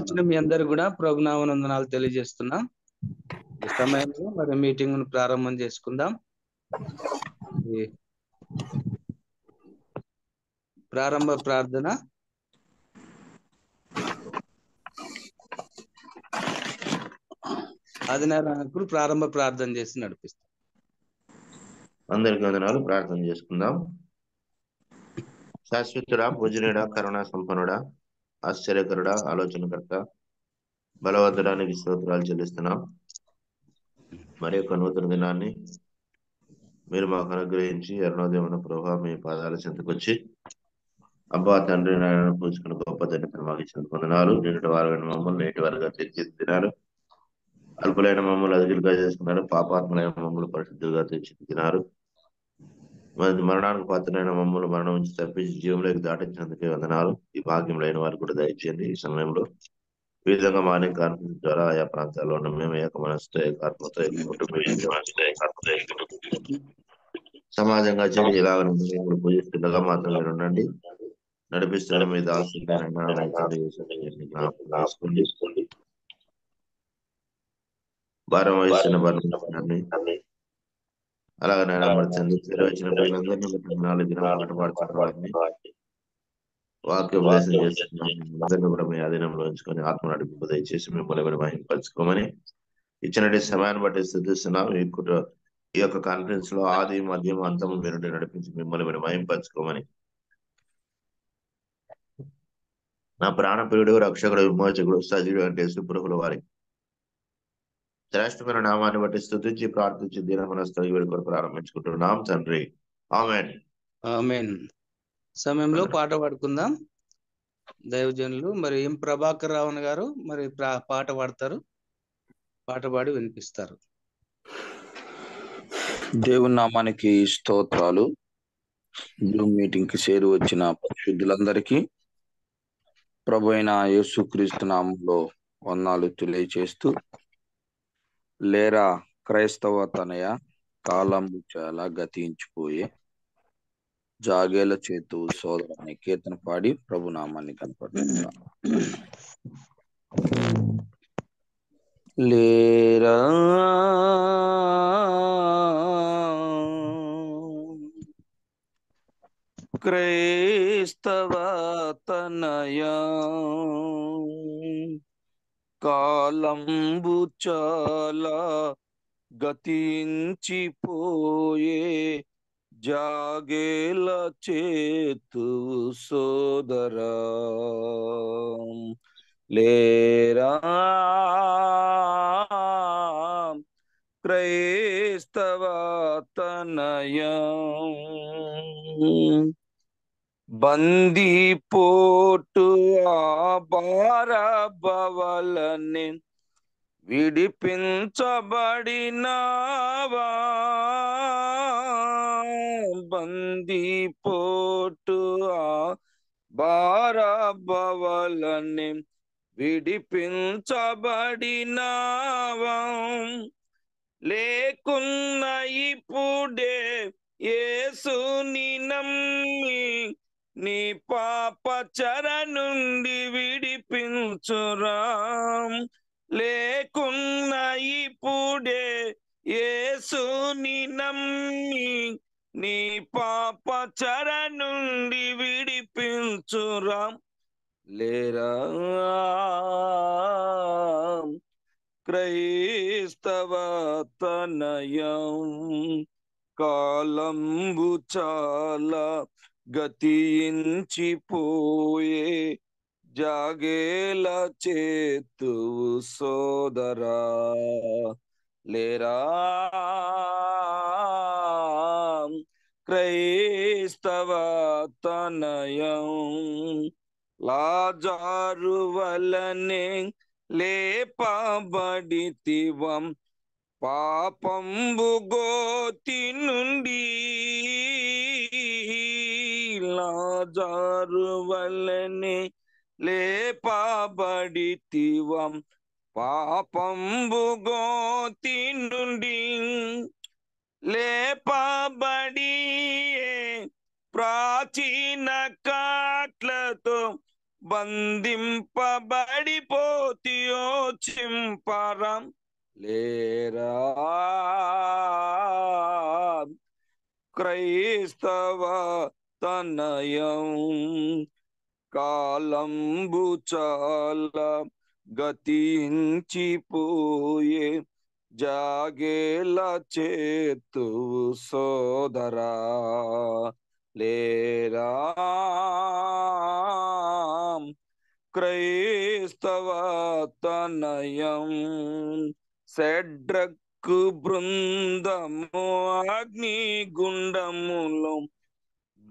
వచ్చిన మీ అందరు కూడా ప్రోగ్నామనందనాలు తెలియజేస్తున్నా ఈ సమయంలో మరి మీటింగ్ ను ప్రారంభం చేసుకుందాం ప్రారంభ ప్రార్థన ఆదినారాయణకుడు ప్రారంభ ప్రార్థన చేసి నడిపిస్తాం అందరికి వందనాలు ప్రార్థన చేసుకుందాం శాశ్వతుడా భుజనుడా కరుణా సంపన్నుడా ఆశ్చర్యకరుడ ఆలోచనకర్త బలవంతడానికి స్తోత్రాలు చెల్లిస్తున్నాం మరి యొక్క నూతన దినాన్ని మీరు మాకు అనుగ్రహించి అరుణోదేవుని ప్రభావ మీ పాదాల చెంతకొచ్చి అబ్బా తండ్రి నారాయణ పూజకుని గొప్ప తండ్రి మాకు ఇచ్చిన పొందనాలు నిన్నటి వారమైన మమ్మల్ని నేటి వారుగా తీర్చిదిద్దినారు అల్పులైన మమ్మల్ని అధికులుగా చేసుకున్నారు పాపాత్మలైన మమ్మల్ని పరిశుద్ధులుగా తీర్చిదిద్దినారు మరి మరణానికి పాత్రమైన మమ్మల్ని మరణం నుంచి తప్పించి జీవంలోకి దాటించినందుకే వందనాలు ఈ భాగ్యం లేని వారు కూడా దయచేయండి ఈ సమయంలో ఈ విధంగా మాని కార్మికుల ద్వారా ఆయా ప్రాంతాల్లో ఉన్న మేము ఏక మనసుతో ఏకాత్మతో సమాజంగా చెప్పి ఇలాగే పూజిస్తుండగా మాత్రం మీరు ఉండండి నడిపిస్తున్న మీ దాస్తుంది భారం వహిస్తున్న భరణి అలాగే నిలబడుతుంది నాలుగు వాక్యం మీ అధీనంలో ఉంచుకొని ఆత్మ నడిపింపు దయచేసి మిమ్మల్ని మీరు మహింపరచుకోమని ఇచ్చినటువంటి సమయాన్ని బట్టి సిద్ధిస్తున్నాం ఈ ఈ యొక్క కాన్ఫరెన్స్ లో ఆది మధ్యం అంతం మీరు నడిపించి మిమ్మల్ని మీరు మహింపరచుకోమని నా ప్రాణ ప్రియుడు రక్షకుడు విమోచకుడు సజీవుడు అంటే సుప్రభుల వారికి శ్రేష్టమైన నామాన్ని బట్టి స్థుతించి ప్రార్థించి దీన మనస్థాయి కొరకు ప్రారంభించుకుంటున్నాం తండ్రి ఆమెన్ సమయంలో పాట పాడుకుందాం దైవజనులు మరి ఏం ప్రభాకర్ రావణ గారు మరి పాట పాడతారు పాట పాడి వినిపిస్తారు దేవుని నామానికి స్తోత్రాలు జూమ్ మీటింగ్ కి చేరి వచ్చిన పరిశుద్ధులందరికీ ప్రభు అయిన యేసుక్రీస్తు నామంలో వందాలు తెలియచేస్తూ లేరా క్రైస్తవ తనయ కాలం చాలా గతించిపోయి జాగేల చేతు సోదరాన్ని కీర్తన పాడి ప్రభునామాన్ని కనపడుతున్నా లేరా క్రైస్తవ తనయా కాలంబు చాలా గతించిపోయే జాగేల చేతు సోదరా లేరా క్రైస్తవ తనయం బందీపోటు ఆభార బవలని విడిపించబడినవా బందీపోటు భార బవలని విడిపించబడినవా లేకున్న ఇప్పుడే ఏసుని నమ్మి నీ పాప చర నుండి విడిపించురా లేకున్న ఇప్పుడే ఏసుని నమ్మి నీ పాప చర నుండి విడిపించురా లేరా క్రైస్తవ తనయం కాలంబు చాలా గతించిపోయే జాగేల చేతు సోదరా లేరా క్రైస్తవ తనయం లాజారు వలనే లేపబడితివం పాపంబు గోతి నుండి జారువలనే లేపబడితివం పాపంబుగోతి నుండి లేపాబడి ప్రాచీన కాట్లతో బంధింపబడిపోతియో చింపరం లేరా క్రైస్తవ తనయం కాలంబు చాలా గతించిపోయే జాగేల చేతు సోదరా లేరా క్రైస్తవ తనయం సెడ్రక్ బృందము అగ్నిగుండములం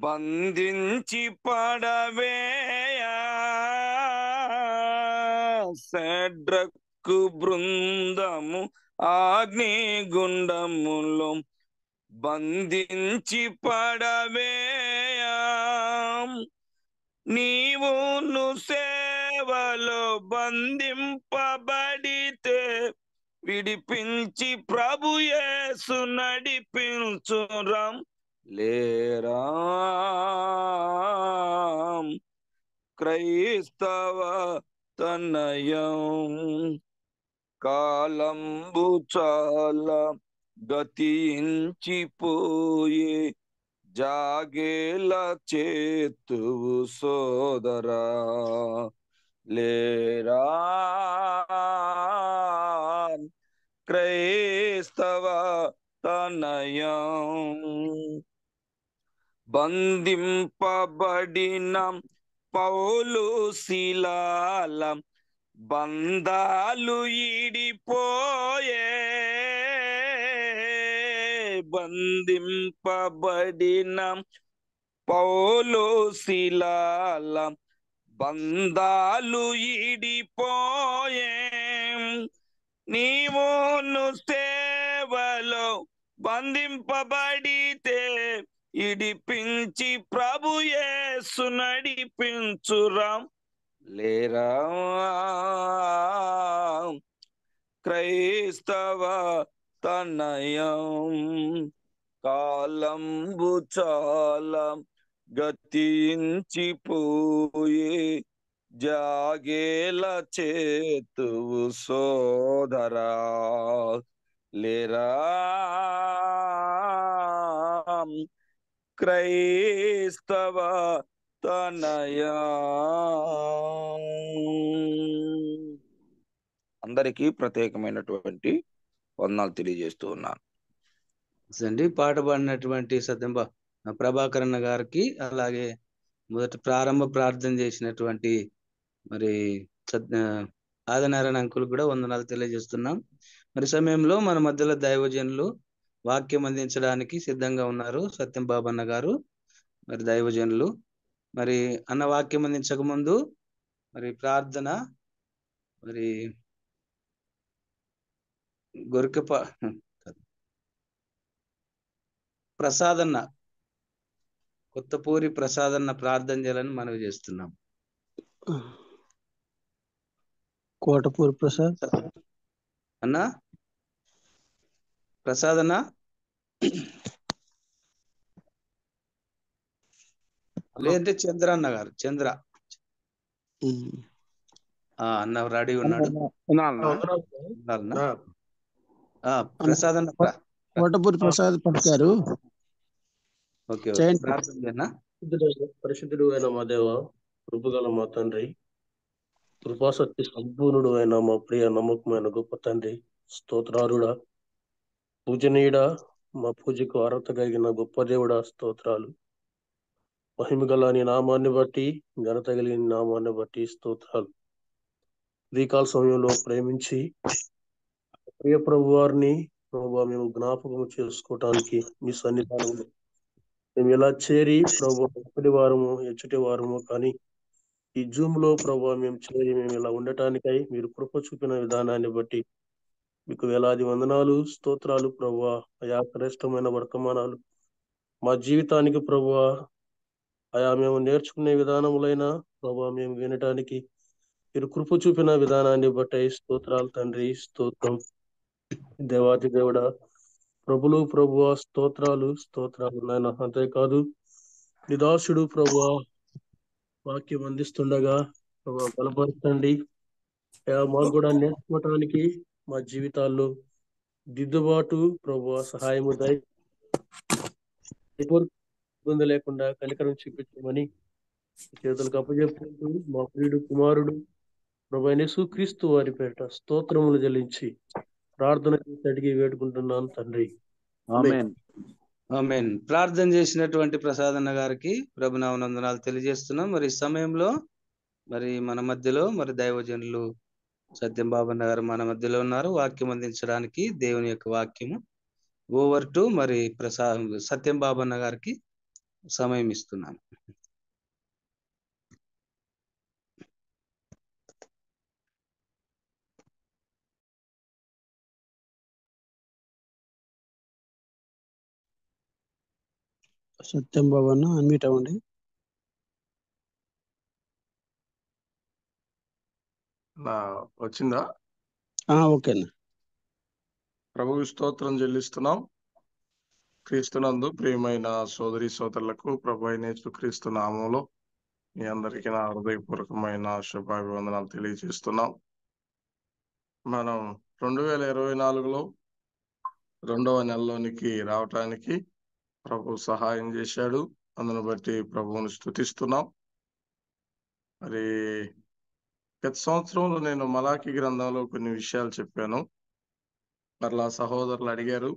బంధించి పడవేయ సెడ్రకు బృందము ఆగ్నిగుండములో బంధించి పడవేయ నీవును సేవలో బంధింపబడితే విడిపించి ప్రభుయేసు నడిపించురాం ले राम క్రైస్తవ తనయం కాలంబు చాలా గతించిపోయే జాగేల చేతువు సోదరా లేరా క్రైస్తవ తనయం బంధింపబడిన పౌలు శిలాల బంధాలు ఈడిపోయే బంధింపబడిన పౌలు శిలాల బంధాలు ఈడిపోయే నీవోను సేవలో బంధింపబడితే ఇడిపించి ఏసు నడిపించురాం లేరా క్రైస్తవ తనయం కాలంబు గతించి పోయి జాగేల చేతువు సోదరా లేరా క్రైస్తవ తనయా అందరికీ ప్రత్యేకమైనటువంటి వందనాలు తెలియజేస్తూ ఉన్నాను అండి పాట పాడినటువంటి సత్యంబ ప్రభాకరణ గారికి అలాగే మొదట ప్రారంభ ప్రార్థన చేసినటువంటి మరి ఆదినారాయణ అంకులు కూడా వందనాలు తెలియజేస్తున్నాం మరి సమయంలో మన మధ్యలో దైవజనులు వాక్యం అందించడానికి సిద్ధంగా ఉన్నారు సత్యం బాబన్న గారు మరి దైవజనులు మరి అన్న వాక్యం అందించక ముందు మరి ప్రార్థన మరి గొరికప ప్రసాదన్న కొత్తపూరి ప్రసాదన్న ప్రార్థన చేయాలని మనవి చేస్తున్నాం కోటపూరి ప్రసాద్ అన్నా ప్రసాదన లేదంటే చంద్ర అన్న గారు చంద్ర అన్న రెడీ ఉన్నాడు ప్రసాద్ అన్న ప్రసాద్ పరిశుద్ధుడు అయిన మా దేవ కృపగల మా తండ్రి కృపాసక్తి సంపూర్ణుడు అయిన మా ప్రియ నమ్మకమైన గొప్ప తండ్రి స్తోత్రారుడా పూజనీయుడ మా పూజకు అర్హత కలిగిన గొప్ప దేవుడ స్తోత్రాలు మహిమగల నీ నామాన్ని బట్టి ఘనత కలిగిన నామాన్ని బట్టి స్తోత్రాలు శ్రీకాల సమయంలో ప్రేమించి ప్రియ ప్రభు వారిని ప్రభు మేము జ్ఞాపకం చేసుకోవటానికి మీ సన్నిధానంలో మేము ఇలా చేరి ప్రభు ఒకటి వారము ఎచ్చటి వారము కానీ ఈ జూమ్ లో ప్రభు మేము చేరి మేము ఇలా ఉండటానికై మీరు కృప చూపిన విధానాన్ని బట్టి మీకు వేలాది వందనాలు స్తోత్రాలు ప్రభు అయా శ్రేష్టమైన వర్తమానాలు మా జీవితానికి ప్రభు అయా మేము నేర్చుకునే విధానములైన ప్రభు మేము వినటానికి మీరు కృప చూపిన విధానాన్ని బట్టి స్తోత్రాలు తండ్రి స్తోత్రం దేవాది దేవుడ ప్రభులు ప్రభువ స్తోత్రాలు స్తోత్రాలు నాయన అంతేకాదు నిదాసుడు ప్రభు వాక్యం అందిస్తుండగా ప్రభా బలపరచండి మాకు కూడా నేర్చుకోవటానికి మా జీవితాల్లో దిద్దుబాటు ప్రభు సహాయము ఇబ్బంది లేకుండా కనికరం చూపించమని చేతులకు అప్పచెప్పుకుంటూ మా ప్రియుడు కుమారుడు ప్రభు క్రీస్తు వారి పేరిట స్తోత్రములు చెల్లించి ప్రార్థన చేసి అడిగి వేడుకుంటున్నాను తండ్రి ఆమెన్ ప్రార్థన చేసినటువంటి ప్రసాదన్న గారికి ప్రభునామనందనాలు తెలియజేస్తున్నాం మరి సమయంలో మరి మన మధ్యలో మరి దైవజనులు సత్యం బాబన్న గారు మన మధ్యలో ఉన్నారు వాక్యం అందించడానికి దేవుని యొక్క వాక్యము ఓవర్ టు మరి ప్రసా సత్యం బాబన్న గారికి సమయం ఇస్తున్నాను సత్యం బాబన్న అన్మీట్ అవ్వండి వచ్చిందా ఓకే అండి ప్రభు స్తోత్రం చెల్లిస్తున్నాం క్రీస్తునందు ప్రియమైన సోదరి సోదరులకు ప్రభు అయిన క్రీస్తు నామంలో మీ అందరికీ నా హృదయపూర్వకమైన శుభాభివందనాలు తెలియజేస్తున్నాం మనం రెండు వేల ఇరవై నాలుగులో రెండవ నెలలోనికి రావటానికి ప్రభు సహాయం చేశాడు అందును బట్టి ప్రభువుని స్థుతిస్తున్నాం మరి గత సంవత్సరంలో నేను మలాఖీ గ్రంథంలో కొన్ని విషయాలు చెప్పాను మరలా సహోదరులు అడిగారు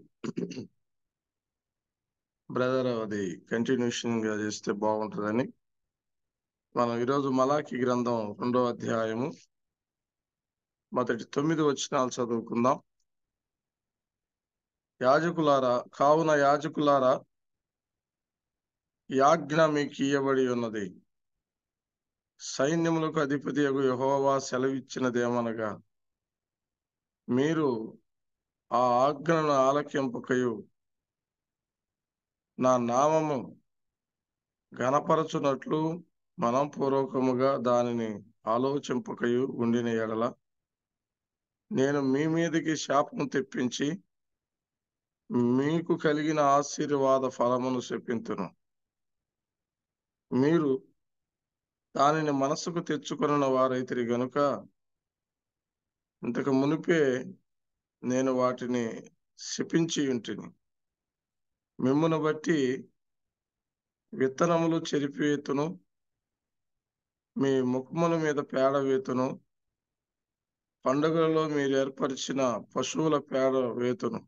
బ్రదర్ అది కంటిన్యూషన్ గా చేస్తే బాగుంటుందని మనం ఈరోజు మలాఖీ గ్రంథం రెండో అధ్యాయము మొదటి తొమ్మిది వచ్చినాలు చదువుకుందాం యాజకులారా కావున యాజకులారా యాజ్ఞ మీకు ఇయ్యబడి ఉన్నది సైన్యములకు అధిపతి యహోవా సెలవిచ్చినదేమనగా మీరు ఆ ఆజ్ఞను ఆలకింపకయు నా నామము ఘనపరచునట్లు పూర్వకముగా దానిని ఆలోచింపకయు ఉండిన ఎడల నేను మీ మీదకి శాపం తెప్పించి మీకు కలిగిన ఆశీర్వాద ఫలమును చెప్పింతును మీరు దానిని మనసుకు తెచ్చుకున్న వారైతే గనుక ఇంతకు మునిపే నేను వాటిని శపించి ఉంటిని మిమ్మును బట్టి విత్తనములు చెరిపివేతును మీ ముఖముల మీద పేడ వేతును పండుగలలో మీరు ఏర్పరిచిన పశువుల పేడ వేతును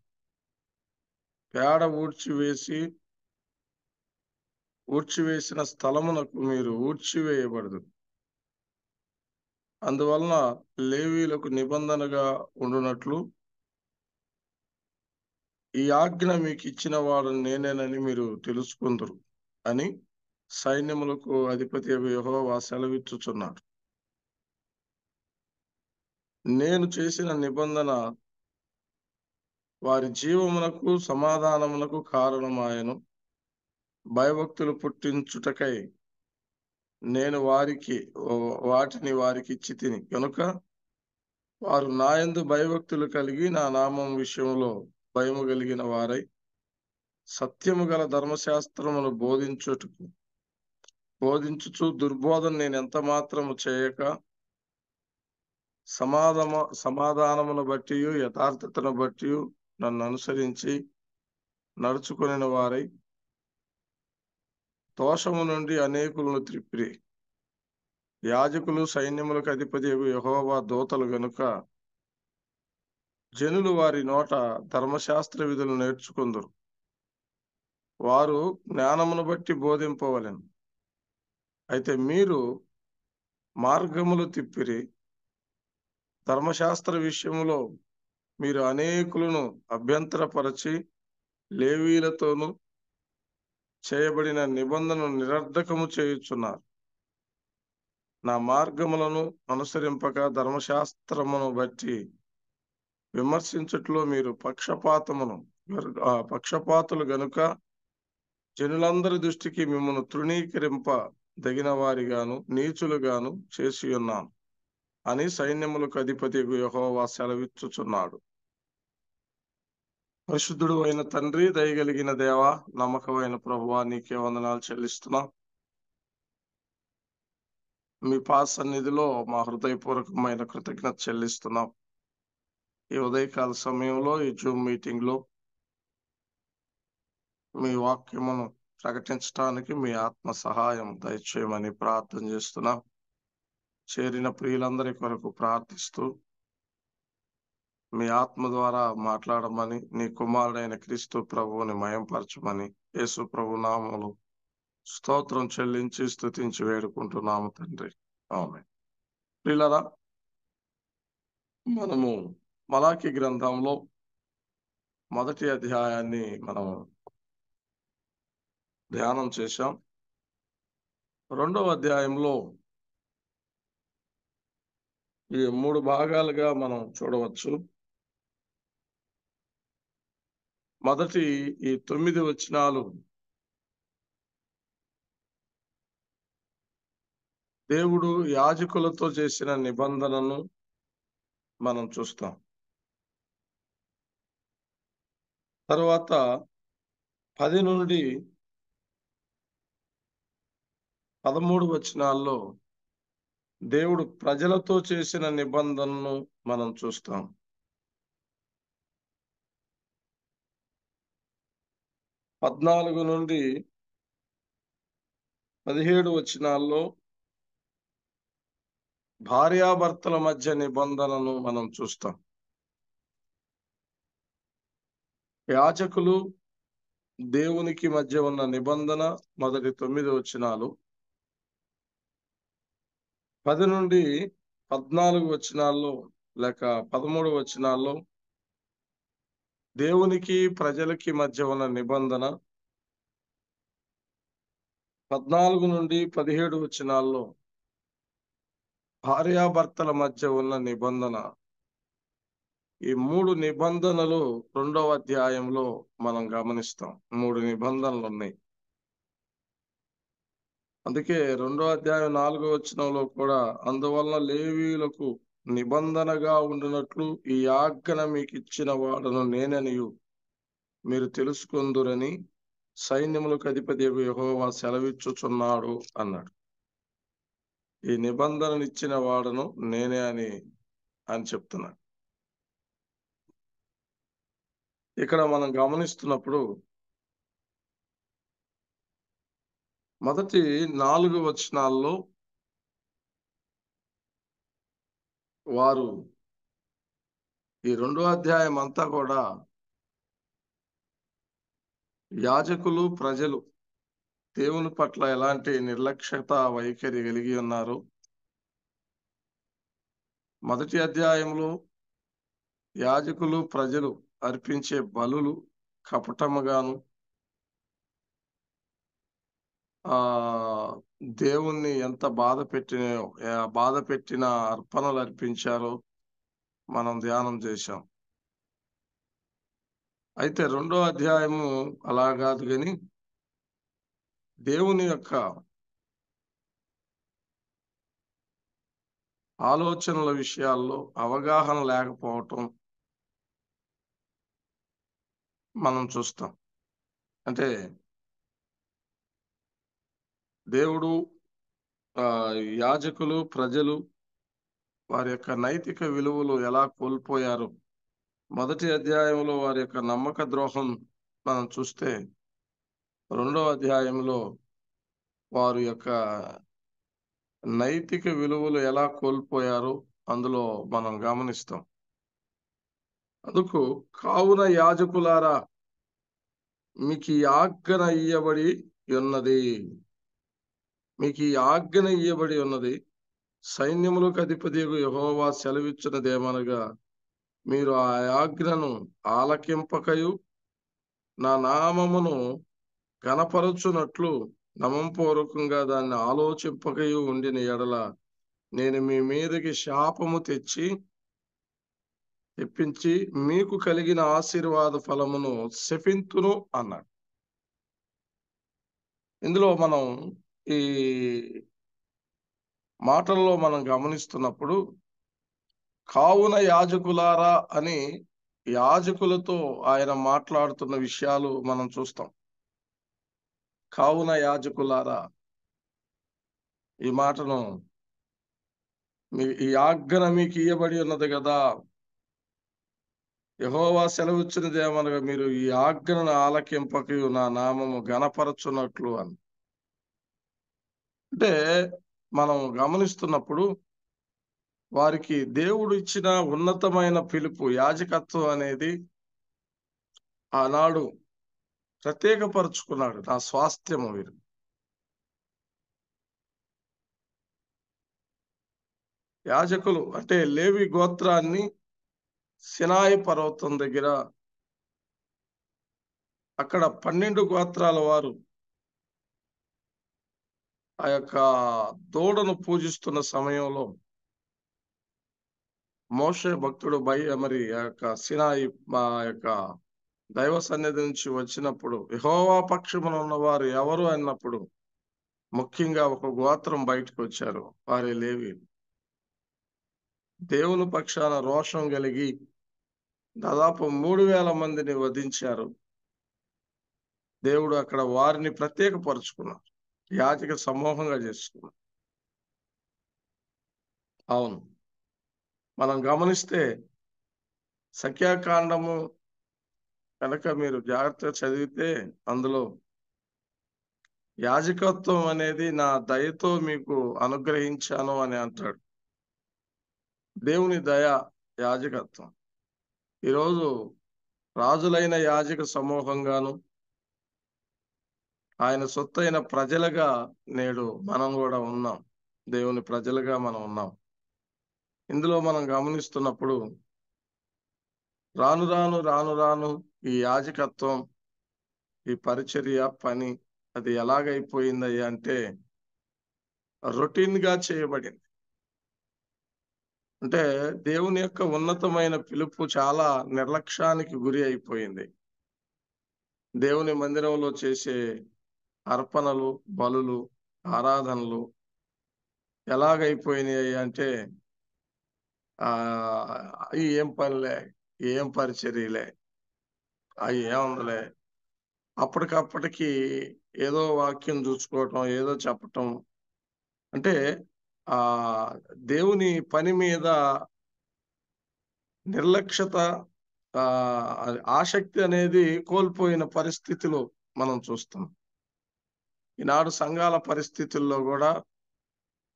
పేడ ఊడ్చి వేసి ఊడ్చివేసిన స్థలమునకు మీరు ఊడ్చివేయబడదు అందువలన లేవీలకు నిబంధనగా ఉండునట్లు ఈ ఆజ్ఞ మీకు ఇచ్చిన వాడు నేనేనని మీరు తెలుసుకుందరు అని సైన్యములకు అధిపతి యహోవా సెలవిచ్చుచున్నాడు నేను చేసిన నిబంధన వారి జీవమునకు సమాధానమునకు కారణమాయను భయభక్తులు పుట్టించుటకై నేను వారికి వాటిని వారికి ఇచ్చి తిని కనుక వారు నాయందు భయభక్తులు కలిగి నా నామం విషయంలో భయము కలిగిన వారై సత్యము గల ధర్మశాస్త్రమును బోధించుటకు బోధించుచు దుర్బోధన నేను ఎంత మాత్రము చేయక సమాధము సమాధానమును బట్టి యథార్థతను బట్టి నన్ను అనుసరించి నడుచుకుని వారై దోషము నుండి అనేకులను త్రిప్పి యాజకులు సైన్యములకు అధిపతి యహోవా దూతలు గనుక జనులు వారి నోట ధర్మశాస్త్ర విధులు నేర్చుకుందరు వారు జ్ఞానమును బట్టి బోధింపవలను అయితే మీరు మార్గములు తిప్పిరి ధర్మశాస్త్ర విషయంలో మీరు అనేకులను అభ్యంతరపరచి లేవీలతోనూ చేయబడిన నిబంధనను నిరర్ధకము చేయుచున్నారు నా మార్గములను అనుసరింపక ధర్మశాస్త్రమును బట్టి విమర్శించట్లో మీరు పక్షపాతమును పక్షపాతులు గనుక జనులందరి దృష్టికి మిమ్మల్ని తృణీకరింప దగిన వారిగాను నీచులుగాను చేసి ఉన్నాను అని సైన్యములకు అధిపతి యహోవా సెలవిచ్చుచున్నాడు పరిశుద్ధుడు అయిన తండ్రి దయగలిగిన దేవ నమ్మకమైన ప్రభు నీకే వందనాలు చెల్లిస్తున్నాం మీ పాస్ సన్నిధిలో మా హృదయపూర్వకమైన కృతజ్ఞత చెల్లిస్తున్నాం ఈ ఉదయకాల సమయంలో ఈ జూమ్ మీటింగ్ లో మీ వాక్యమును ప్రకటించడానికి మీ ఆత్మ సహాయం దయచేయమని ప్రార్థన చేస్తున్నాం చేరిన ప్రియులందరి కొరకు ప్రార్థిస్తూ మీ ఆత్మ ద్వారా మాట్లాడమని నీ కుమారుడైన క్రీస్తు ప్రభువుని మయంపరచమని యేసు ప్రభు నామములు స్తోత్రం చెల్లించి స్థుతించి వేడుకుంటున్నాము తండ్రి ఆమె పిల్లరా మనము మలాకి గ్రంథంలో మొదటి అధ్యాయాన్ని మనం ధ్యానం చేశాం రెండవ అధ్యాయంలో ఈ మూడు భాగాలుగా మనం చూడవచ్చు మొదటి ఈ తొమ్మిది వచనాలు దేవుడు యాజకులతో చేసిన నిబంధనను మనం చూస్తాం తర్వాత పది నుండి పదమూడు వచనాల్లో దేవుడు ప్రజలతో చేసిన నిబంధనను మనం చూస్తాం పద్నాలుగు నుండి పదిహేడు వచనాల్లో భార్యాభర్తల మధ్య నిబంధనను మనం చూస్తాం యాచకులు దేవునికి మధ్య ఉన్న నిబంధన మొదటి తొమ్మిది వచనాలు పది నుండి పద్నాలుగు వచనాల్లో లేక పదమూడు వచనాల్లో దేవునికి ప్రజలకి మధ్య ఉన్న నిబంధన పద్నాలుగు నుండి పదిహేడు వచనాల్లో భార్యాభర్తల మధ్య ఉన్న నిబంధన ఈ మూడు నిబంధనలు రెండవ అధ్యాయంలో మనం గమనిస్తాం మూడు నిబంధనలు ఉన్నాయి అందుకే రెండో అధ్యాయం నాలుగో వచనంలో కూడా అందువల్ల లేవీలకు నిబంధనగా ఉండినట్లు ఈ ఆజ్ఞన మీకు ఇచ్చిన వాడను నేనని మీరు తెలుసుకుందురని సైన్యములకు అధిపతి యహోవా సెలవిచ్చుచున్నాడు అన్నాడు ఈ ఇచ్చిన వాడను నేనే అని అని చెప్తున్నాడు ఇక్కడ మనం గమనిస్తున్నప్పుడు మొదటి నాలుగు వచనాల్లో వారు ఈ రెండో అధ్యాయం అంతా కూడా యాజకులు ప్రజలు దేవుని పట్ల ఎలాంటి నిర్లక్ష్యత వైఖరి కలిగి ఉన్నారు మొదటి అధ్యాయంలో యాజకులు ప్రజలు అర్పించే బలులు కపటముగాను ఆ దేవుణ్ణి ఎంత బాధ పెట్టిన బాధ పెట్టిన అర్పణలు అర్పించారో మనం ధ్యానం చేశాం అయితే రెండో అధ్యాయము అలా కాదు కానీ దేవుని యొక్క ఆలోచనల విషయాల్లో అవగాహన లేకపోవటం మనం చూస్తాం అంటే దేవుడు యాజకులు ప్రజలు వారి యొక్క నైతిక విలువలు ఎలా కోల్పోయారు మొదటి అధ్యాయంలో వారి యొక్క నమ్మక ద్రోహం మనం చూస్తే రెండవ అధ్యాయంలో వారి యొక్క నైతిక విలువలు ఎలా కోల్పోయారు అందులో మనం గమనిస్తాం అందుకు కావున యాజకులారా మీకు ఆజ్ఞ ఇయ్యబడి ఉన్నది మీకు ఈ ఆజ్ఞ ఇయ్యబడి ఉన్నది సైన్యములకు అధిపతియకు యహోవా సెలవిచ్చినదేమనగా మీరు ఆ ఆజ్ఞను ఆలకింపకయు నా నామమును కనపరచునట్లు నమంపూర్వకంగా దాన్ని ఆలోచింపకయు ఉండిన ఎడల నేను మీ మీదకి శాపము తెచ్చి తెప్పించి మీకు కలిగిన ఆశీర్వాద ఫలమును శపింతును అన్నాడు ఇందులో మనం ఈ మాటల్లో మనం గమనిస్తున్నప్పుడు కావున యాజకులారా అని యాజకులతో ఆయన మాట్లాడుతున్న విషయాలు మనం చూస్తాం కావున యాజకులారా ఈ మాటను మీ ఈ ఆజ్ఞ మీకు ఇయ్యబడి ఉన్నది కదా యహోవా సెలవుచ్చినదేమనగా మీరు ఈ ఆజ్ఞను ఆలకింపకు నా నామము గణపరచున్నట్లు అని అంటే మనం గమనిస్తున్నప్పుడు వారికి దేవుడు ఇచ్చిన ఉన్నతమైన పిలుపు యాజకత్వం అనేది ఆనాడు ప్రత్యేకపరుచుకున్నాడు నా స్వాస్థ్యము వీరు యాజకులు అంటే లేవి గోత్రాన్ని సినాయి పర్వతం దగ్గర అక్కడ పన్నెండు గోత్రాల వారు ఆ యొక్క దూడను పూజిస్తున్న సమయంలో మోష భక్తుడు బయ మరి ఆ యొక్క సినాయి ఆ యొక్క దైవ సన్నిధి నుంచి వచ్చినప్పుడు యహోవా పక్షమున ఉన్నవారు ఎవరు అన్నప్పుడు ముఖ్యంగా ఒక గోత్రం బయటకు వచ్చారు వారే లేవి దేవుని పక్షాన రోషం కలిగి దాదాపు మూడు వేల మందిని వధించారు దేవుడు అక్కడ వారిని ప్రత్యేకపరుచుకున్నారు యాచక సమూహంగా చేసుకున్నాం అవును మనం గమనిస్తే సఖ్యాకాండము కనుక మీరు జాగ్రత్తగా చదివితే అందులో యాజకత్వం అనేది నా దయతో మీకు అనుగ్రహించాను అని అంటాడు దేవుని దయ యాజకత్వం ఈరోజు రాజులైన యాజక సమూహంగాను ఆయన అయిన ప్రజలుగా నేడు మనం కూడా ఉన్నాం దేవుని ప్రజలుగా మనం ఉన్నాం ఇందులో మనం గమనిస్తున్నప్పుడు రాను రాను రాను రాను ఈ యాజకత్వం ఈ పరిచర్య పని అది ఎలాగైపోయిందయ్య అంటే రొటీన్ గా చేయబడింది అంటే దేవుని యొక్క ఉన్నతమైన పిలుపు చాలా నిర్లక్ష్యానికి గురి అయిపోయింది దేవుని మందిరంలో చేసే అర్పణలు బలులు ఆరాధనలు ఎలాగైపోయినాయి అంటే అవి ఏం పనిలే ఏం పరిచర్యలే అవి ఏముందిలే అప్పటికప్పటికి ఏదో వాక్యం చూసుకోవటం ఏదో చెప్పటం అంటే ఆ దేవుని పని మీద నిర్లక్ష్యత ఆసక్తి అనేది కోల్పోయిన పరిస్థితిలో మనం చూస్తాం ఈనాడు సంఘాల పరిస్థితుల్లో కూడా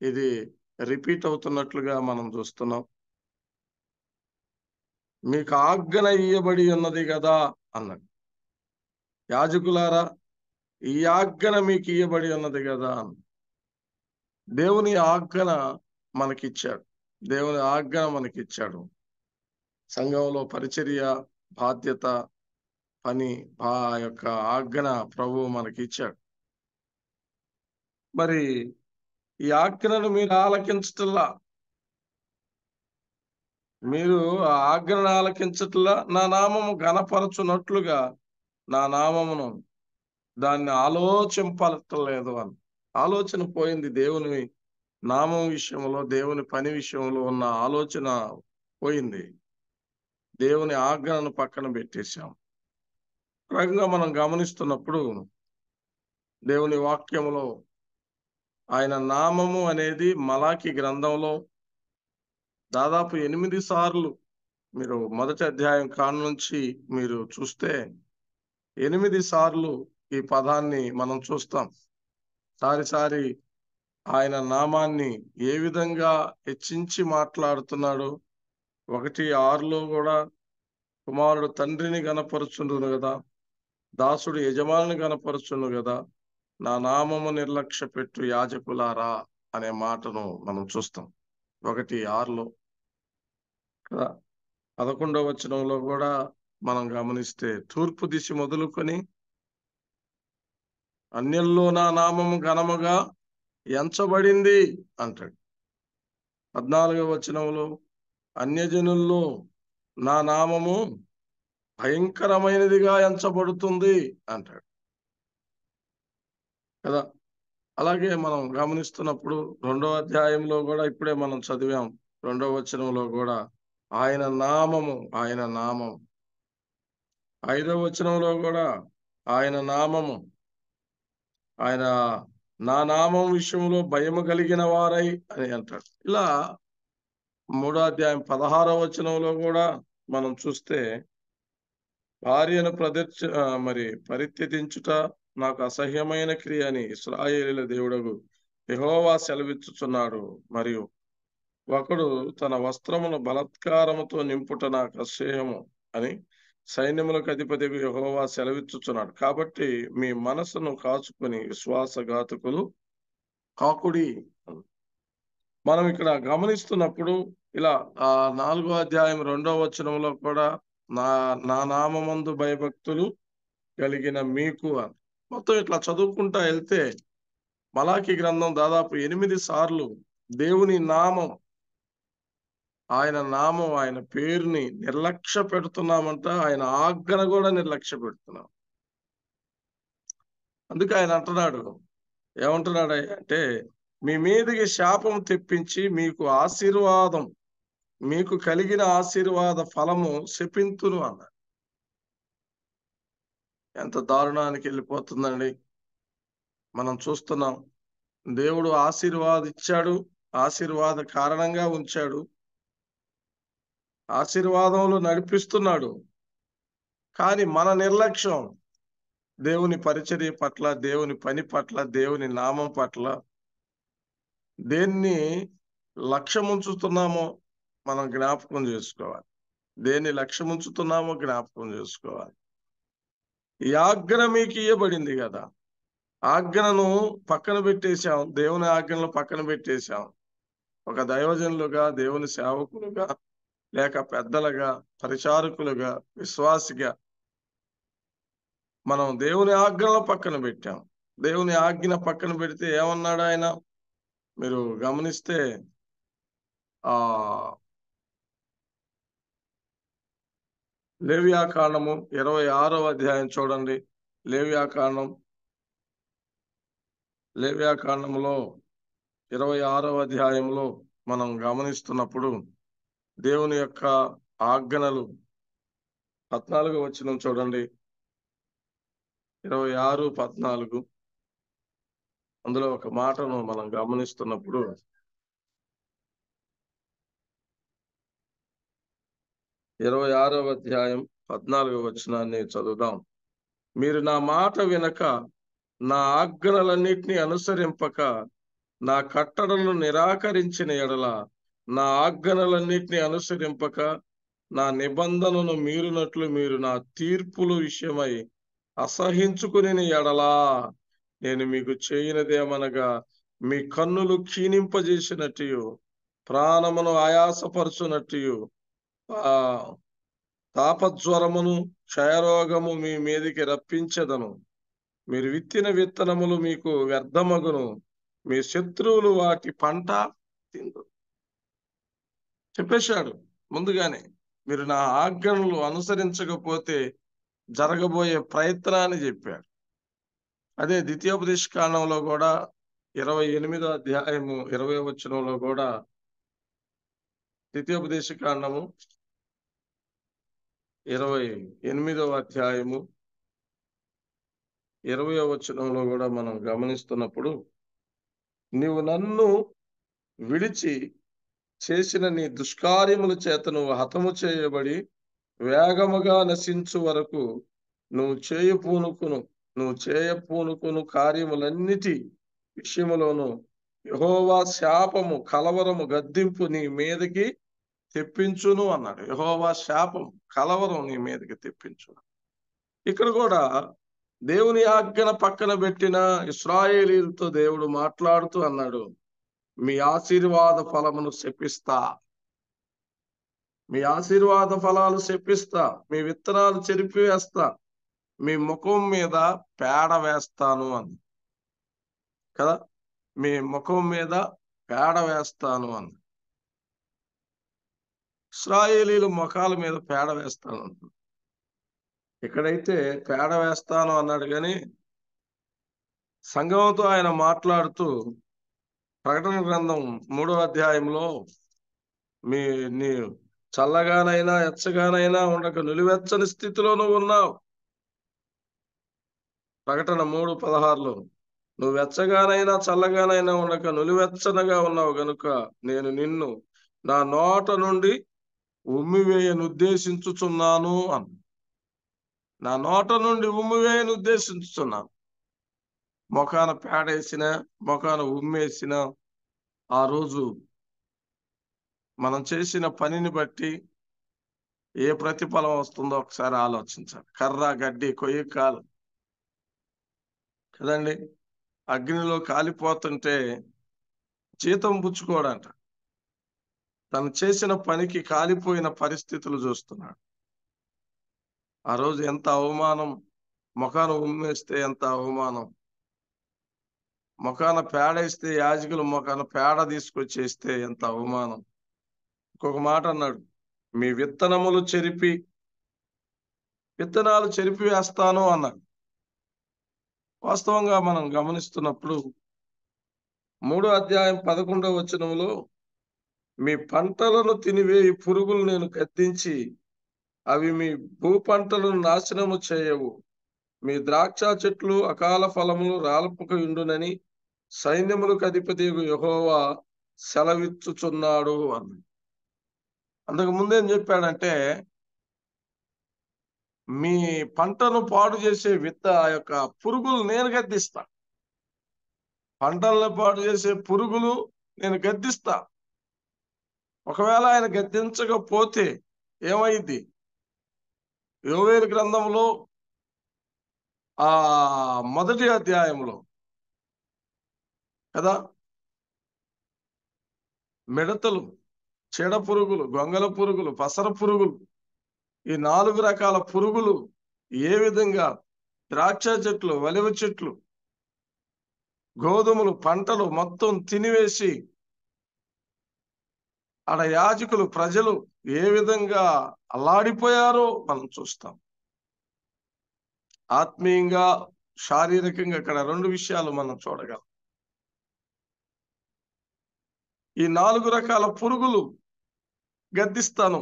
ఇది రిపీట్ అవుతున్నట్లుగా మనం చూస్తున్నాం మీకు ఆజ్ఞన ఇయ్యబడి ఉన్నది కదా అన్నాడు యాజకులారా ఈ ఆజ్ఞన మీకు ఇయ్యబడి ఉన్నది కదా అన్న దేవుని ఆజ్ఞన మనకిచ్చాడు దేవుని ఆజ్ఞన మనకిచ్చాడు సంఘంలో పరిచర్య బాధ్యత పని ఆ యొక్క ఆజ్ఞన ప్రభువు మనకిచ్చాడు మరి ఈ ఆజ్ఞను మీరు ఆలకించటల్లా మీరు ఆ ఆజ్ఞను ఆలకించట్లా నా నామము గణపరచునట్లుగా నా నామమును దాన్ని లేదు అని ఆలోచన పోయింది దేవుని నామం విషయంలో దేవుని పని విషయంలో ఉన్న ఆలోచన పోయింది దేవుని ఆజ్ఞను పక్కన పెట్టేశాం రకంగా మనం గమనిస్తున్నప్పుడు దేవుని వాక్యంలో ఆయన నామము అనేది మలాకి గ్రంథంలో దాదాపు ఎనిమిది సార్లు మీరు మొదటి అధ్యాయం కాను నుంచి మీరు చూస్తే ఎనిమిది సార్లు ఈ పదాన్ని మనం చూస్తాం సారిసారి ఆయన నామాన్ని ఏ విధంగా హెచ్చించి మాట్లాడుతున్నాడు ఒకటి ఆరులో కూడా కుమారుడు తండ్రిని గనపరుచుండును కదా దాసుడు యజమానిని గనపరుచుండు కదా నా నామము నిర్లక్ష్య పెట్టు యాజకులారా అనే మాటను మనం చూస్తాం ఒకటి ఆరులో పదకొండవ వచనంలో కూడా మనం గమనిస్తే తూర్పు దిశ మొదలుకొని అన్యల్లో నా నామము ఘనముగా ఎంచబడింది అంటాడు పద్నాలుగవ వచనంలో అన్యజనుల్లో నా నామము భయంకరమైనదిగా ఎంచబడుతుంది అంటాడు కదా అలాగే మనం గమనిస్తున్నప్పుడు రెండవ అధ్యాయంలో కూడా ఇప్పుడే మనం చదివాం రెండవ వచనంలో కూడా ఆయన నామము ఆయన నామం ఐదవ వచనంలో కూడా ఆయన నామము ఆయన నా నామం విషయంలో భయము కలిగిన వారై అని అంటాడు ఇలా మూడో అధ్యాయం పదహారవ వచనంలో కూడా మనం చూస్తే భార్యను ప్రదర్శ మరి పరిత్యజించుట నాకు అసహ్యమైన క్రియ అని ఇస్రాయేలీల దేవుడకు యహోవా సెలవిచ్చుచున్నాడు మరియు ఒకడు తన వస్త్రమును బలత్కారముతో నింపుట నాకు అసహ్యము అని సైన్యములకు అధిపతికి యహోవా సెలవిచ్చుచున్నాడు కాబట్టి మీ మనసును కాచుకుని విశ్వాసఘాతకులు కాకుడి మనం ఇక్కడ గమనిస్తున్నప్పుడు ఇలా ఆ నాలుగో అధ్యాయం రెండో వచనంలో కూడా నా నా నామందు భయభక్తులు కలిగిన మీకు అని మొత్తం ఇట్లా చదువుకుంటా వెళ్తే మలాఖీ గ్రంథం దాదాపు ఎనిమిది సార్లు దేవుని నామం ఆయన నామం ఆయన పేరుని నిర్లక్ష్య పెడుతున్నామంట ఆయన ఆజ్ఞను కూడా నిర్లక్ష్య పెడుతున్నాం అందుకే ఆయన అంటున్నాడు ఏమంటున్నాడు అంటే మీ మీదకి శాపం తెప్పించి మీకు ఆశీర్వాదం మీకు కలిగిన ఆశీర్వాద ఫలము శపింతును అన్నాడు ఎంత దారుణానికి వెళ్ళిపోతుందండి మనం చూస్తున్నాం దేవుడు ఆశీర్వాదిచ్చాడు ఆశీర్వాద కారణంగా ఉంచాడు ఆశీర్వాదంలో నడిపిస్తున్నాడు కానీ మన నిర్లక్ష్యం దేవుని పరిచర్య పట్ల దేవుని పని పట్ల దేవుని నామం పట్ల దేన్ని లక్ష్యముంచుతున్నామో మనం జ్ఞాపకం చేసుకోవాలి దేన్ని లక్ష్యముంచుతున్నామో జ్ఞాపకం చేసుకోవాలి ఈ ఆజ్ఞ మీకు ఇయ్యబడింది కదా ఆజ్ఞను పక్కన పెట్టేశాం దేవుని ఆజ్ఞను పక్కన పెట్టేశాం ఒక దైవజనులుగా దేవుని సేవకులుగా లేక పెద్దలుగా పరిచారకులుగా విశ్వాసిగా మనం దేవుని ఆజ్ఞలు పక్కన పెట్టాం దేవుని ఆజ్ఞ పక్కన పెడితే ఏమన్నాడు ఆయన మీరు గమనిస్తే ఆ లేవ్యాకాండము ఇరవై ఆరవ అధ్యాయం చూడండి లేవ్యాకాండం లేవ్యాకాండంలో ఇరవై ఆరవ అధ్యాయంలో మనం గమనిస్తున్నప్పుడు దేవుని యొక్క ఆజ్ఞలు పద్నాలుగు వచ్చిన చూడండి ఇరవై ఆరు పద్నాలుగు అందులో ఒక మాటను మనం గమనిస్తున్నప్పుడు ఇరవై ఆరవ అధ్యాయం పద్నాలుగవ వచనాన్ని చదువుదాం మీరు నా మాట వినక నా ఆజ్ఞలన్నిటినీ అనుసరింపక నా కట్టడలను నిరాకరించిన ఎడల నా ఆజ్ఞలన్నిటినీ అనుసరింపక నా నిబంధనను మీరునట్లు మీరు నా తీర్పులు విషయమై అసహించుకుని ఎడలా నేను మీకు చేయనిదేమనగా మీ కన్నులు క్షీణింపజేసినట్టు ప్రాణమును ఆయాసపరచునట్టు తాపజ్వరమును క్షయరోగము మీ మీదికి రప్పించదను మీరు విత్తిన విత్తనములు మీకు వ్యర్థమగును మీ శత్రువులు వాటి పంట తిందు చెప్పేశాడు ముందుగానే మీరు నా ఆజ్ఞలు అనుసరించకపోతే జరగబోయే ప్రయత్నాన్ని చెప్పాడు అదే ద్వితీయోపదేశ కాలంలో కూడా ఇరవై ఎనిమిదో అధ్యాయము ఇరవై వచనంలో కూడా ద్వితీయోపదేశ కాండము ఇరవై ఎనిమిదవ అధ్యాయము ఇరవై వచనంలో కూడా మనం గమనిస్తున్నప్పుడు నీవు నన్ను విడిచి చేసిన నీ దుష్కార్యముల చేత నువ్వు హతము చేయబడి వేగముగా నశించు వరకు నువ్వు చేయపూనుకును నువ్వు చేయపూనుకును కార్యములన్నిటి విషయములోను యహోవా శాపము కలవరము గద్దింపు నీ మీదకి తెప్పించును అన్నాడు యహోవా శాపం కలవరం నీ మీదకి తెప్పించు ఇక్కడ కూడా దేవుని ఆజ్ఞన పక్కన పెట్టిన ఇస్రాయేలీలతో దేవుడు మాట్లాడుతూ అన్నాడు మీ ఆశీర్వాద ఫలమును చెప్పిస్తా మీ ఆశీర్వాద ఫలాలు చెప్పిస్తా మీ విత్తనాలు చెరిపివేస్తా మీ ముఖం మీద పేడ వేస్తాను అని కదా మీ ముఖం మీద పేడ వేస్తాను అని ఇస్రాయేలీల మొఖాల మీద పేడ వేస్తాను అంటుంది ఇక్కడైతే పేడ వేస్తాను అన్నాడు కానీ సంఘంతో ఆయన మాట్లాడుతూ ప్రకటన గ్రంథం మూడో అధ్యాయంలో మీ నీ చల్లగానైనా ఎచ్చగానైనా ఉండక నులివెచ్చని స్థితిలో నువ్వు ఉన్నావు ప్రకటన మూడు పదహారులో నువ్వు వెచ్చగానైనా చల్లగానైనా ఉండక నులివెచ్చనగా ఉన్నావు గనుక నేను నిన్ను నా నోట నుండి ఉద్దేశించుచున్నాను అన్న నా నోట నుండి ఉమ్మివేయను ఉద్దేశించుతున్నాను ముఖాన పేడేసిన ముఖాన ఉమ్మేసిన ఆ రోజు మనం చేసిన పనిని బట్టి ఏ ప్రతిఫలం వస్తుందో ఒకసారి ఆలోచించాలి కర్ర గడ్డి కొయ్యి కాలు కదండి అగ్నిలో కాలిపోతుంటే జీతం పుచ్చుకోడంట తను చేసిన పనికి కాలిపోయిన పరిస్థితులు చూస్తున్నాడు ఆ రోజు ఎంత అవమానం ముఖాన ఉమ్మేస్తే ఎంత అవమానం ముఖాన పేడ ఇస్తే యాజకులు ముఖాన పేడ తీసుకొచ్చేస్తే ఎంత అవమానం ఇంకొక మాట అన్నాడు మీ విత్తనములు చెరిపి విత్తనాలు చెరిపి వేస్తాను అన్నాడు వాస్తవంగా మనం గమనిస్తున్నప్పుడు మూడో అధ్యాయం పదకొండవ వచనంలో మీ పంటలను తినివేయి పురుగులు నేను గద్దించి అవి మీ భూ పంటలను నాశనము చేయవు మీ ద్రాక్ష చెట్లు అకాల ఫలములు రాలపుక ఇండునని సైన్యములు కదిపతి యహోవా సెలవిచ్చుచున్నాడు అని అంతకు ముందేం చెప్పాడంటే మీ పంటను పాడు చేసే విత్త ఆ యొక్క పురుగులు నేను గద్దిస్తా పంటలను పాడు చేసే పురుగులు నేను గద్దిస్తా ఒకవేళ ఆయన గద్దించకపోతే ఏమైంది యోవేరు గ్రంథంలో ఆ మొదటి అధ్యాయంలో కదా మిడతలు చెడ పురుగులు గొంగల పురుగులు పసర పురుగులు ఈ నాలుగు రకాల పురుగులు ఏ విధంగా ద్రాక్ష చెట్లు వలివ చెట్లు గోధుమలు పంటలు మొత్తం తినివేసి ఆడ యాజకులు ప్రజలు ఏ విధంగా అల్లాడిపోయారో మనం చూస్తాం ఆత్మీయంగా శారీరకంగా ఇక్కడ రెండు విషయాలు మనం చూడగలం ఈ నాలుగు రకాల పురుగులు గద్దిస్తాను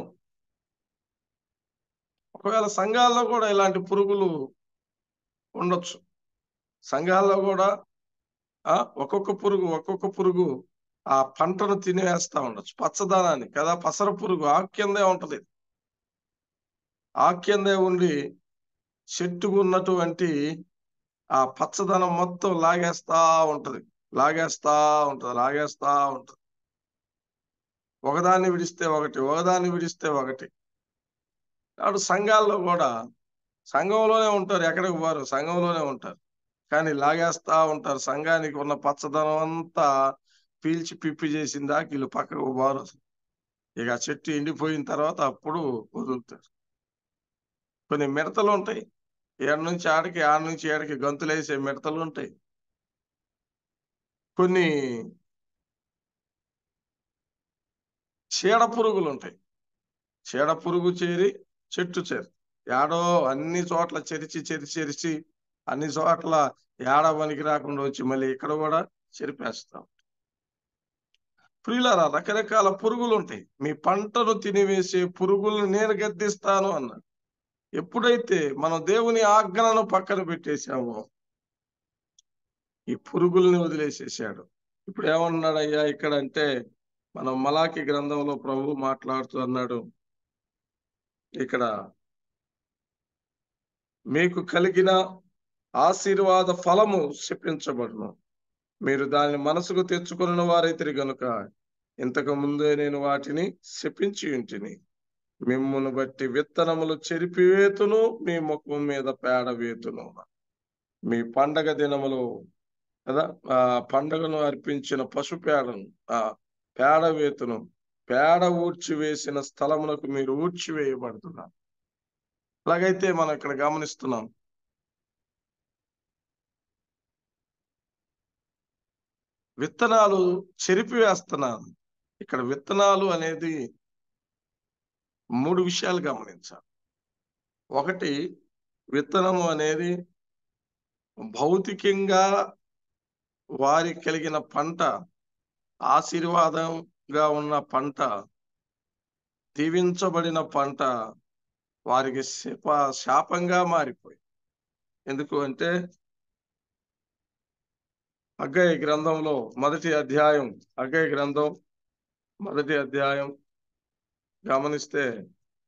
ఒకవేళ సంఘాల్లో కూడా ఇలాంటి పురుగులు ఉండొచ్చు సంఘాల్లో కూడా ఒక్కొక్క పురుగు ఒక్కొక్క పురుగు ఆ పంటను తినేస్తా ఉండొచ్చు పచ్చదనాన్ని కదా పసర పురుగు ఆక్యందే ఉంటది ఆక్యందే ఉండి చెట్టుకు ఉన్నటువంటి ఆ పచ్చదనం మొత్తం లాగేస్తా ఉంటది లాగేస్తా ఉంటది లాగేస్తా ఉంటది ఒకదాన్ని విడిస్తే ఒకటి ఒకదాన్ని విడిస్తే ఒకటి అప్పుడు సంఘాల్లో కూడా సంఘంలోనే ఉంటారు ఎక్కడికి పోరు సంఘంలోనే ఉంటారు కానీ లాగేస్తా ఉంటారు సంఘానికి ఉన్న పచ్చదనం అంతా పీల్చి పిప్పి చేసిన దాకా వీళ్ళు పక్కకు బారదు ఇక ఆ చెట్టు ఎండిపోయిన తర్వాత అప్పుడు వదులుతారు కొన్ని మిడతలు ఉంటాయి ఏడు నుంచి ఆడికి ఆడ నుంచి ఏడకి గంతులు వేసే మిడతలు ఉంటాయి కొన్ని చీడ పురుగులు ఉంటాయి చీడ పురుగు చేరి చెట్టు చేరి ఏడో అన్ని చోట్ల చెరిచి చెరిచి చెరిచి అన్ని చోట్ల ఏడ పనికి రాకుండా వచ్చి మళ్ళీ ఇక్కడ కూడా చెరిపేస్తాం ప్రియులారా రకరకాల పురుగులు ఉంటాయి మీ పంటను తినివేసే పురుగులను నేను గద్దిస్తాను అన్నాడు ఎప్పుడైతే మనం దేవుని ఆజ్ఞలను పక్కన పెట్టేశామో ఈ పురుగుల్ని వదిలేసేసాడు ఇప్పుడు ఏమన్నాడు అయ్యా ఇక్కడ అంటే మనం మలాకి గ్రంథంలో ప్రభు మాట్లాడుతూ అన్నాడు ఇక్కడ మీకు కలిగిన ఆశీర్వాద ఫలము క్షిపించబడును మీరు దాన్ని మనసుకు తెచ్చుకున్న వారైతే గనుక ఇంతకు ముందే నేను వాటిని శపించి ఉంటిని మిమ్మల్ని బట్టి విత్తనములు చెరిపివేతును మీ ముఖం మీద పేడ వేతును మీ పండగ దినములు కదా ఆ పండగను అర్పించిన పశు పేడను ఆ పేడ వేతును పేడ ఊడ్చి వేసిన స్థలములకు మీరు ఊడ్చి వేయబడుతున్నారు అలాగైతే మనం ఇక్కడ గమనిస్తున్నాం విత్తనాలు చెరిపి వేస్తున్నాను ఇక్కడ విత్తనాలు అనేది మూడు విషయాలు గమనించాలి ఒకటి విత్తనము అనేది భౌతికంగా వారి కలిగిన పంట ఆశీర్వాదంగా ఉన్న పంట దీవించబడిన పంట వారికి శప శాపంగా మారిపోయి ఎందుకు అంటే అగ్గయ్య గ్రంథంలో మొదటి అధ్యాయం అగ్గయ్య గ్రంథం మొదటి అధ్యాయం గమనిస్తే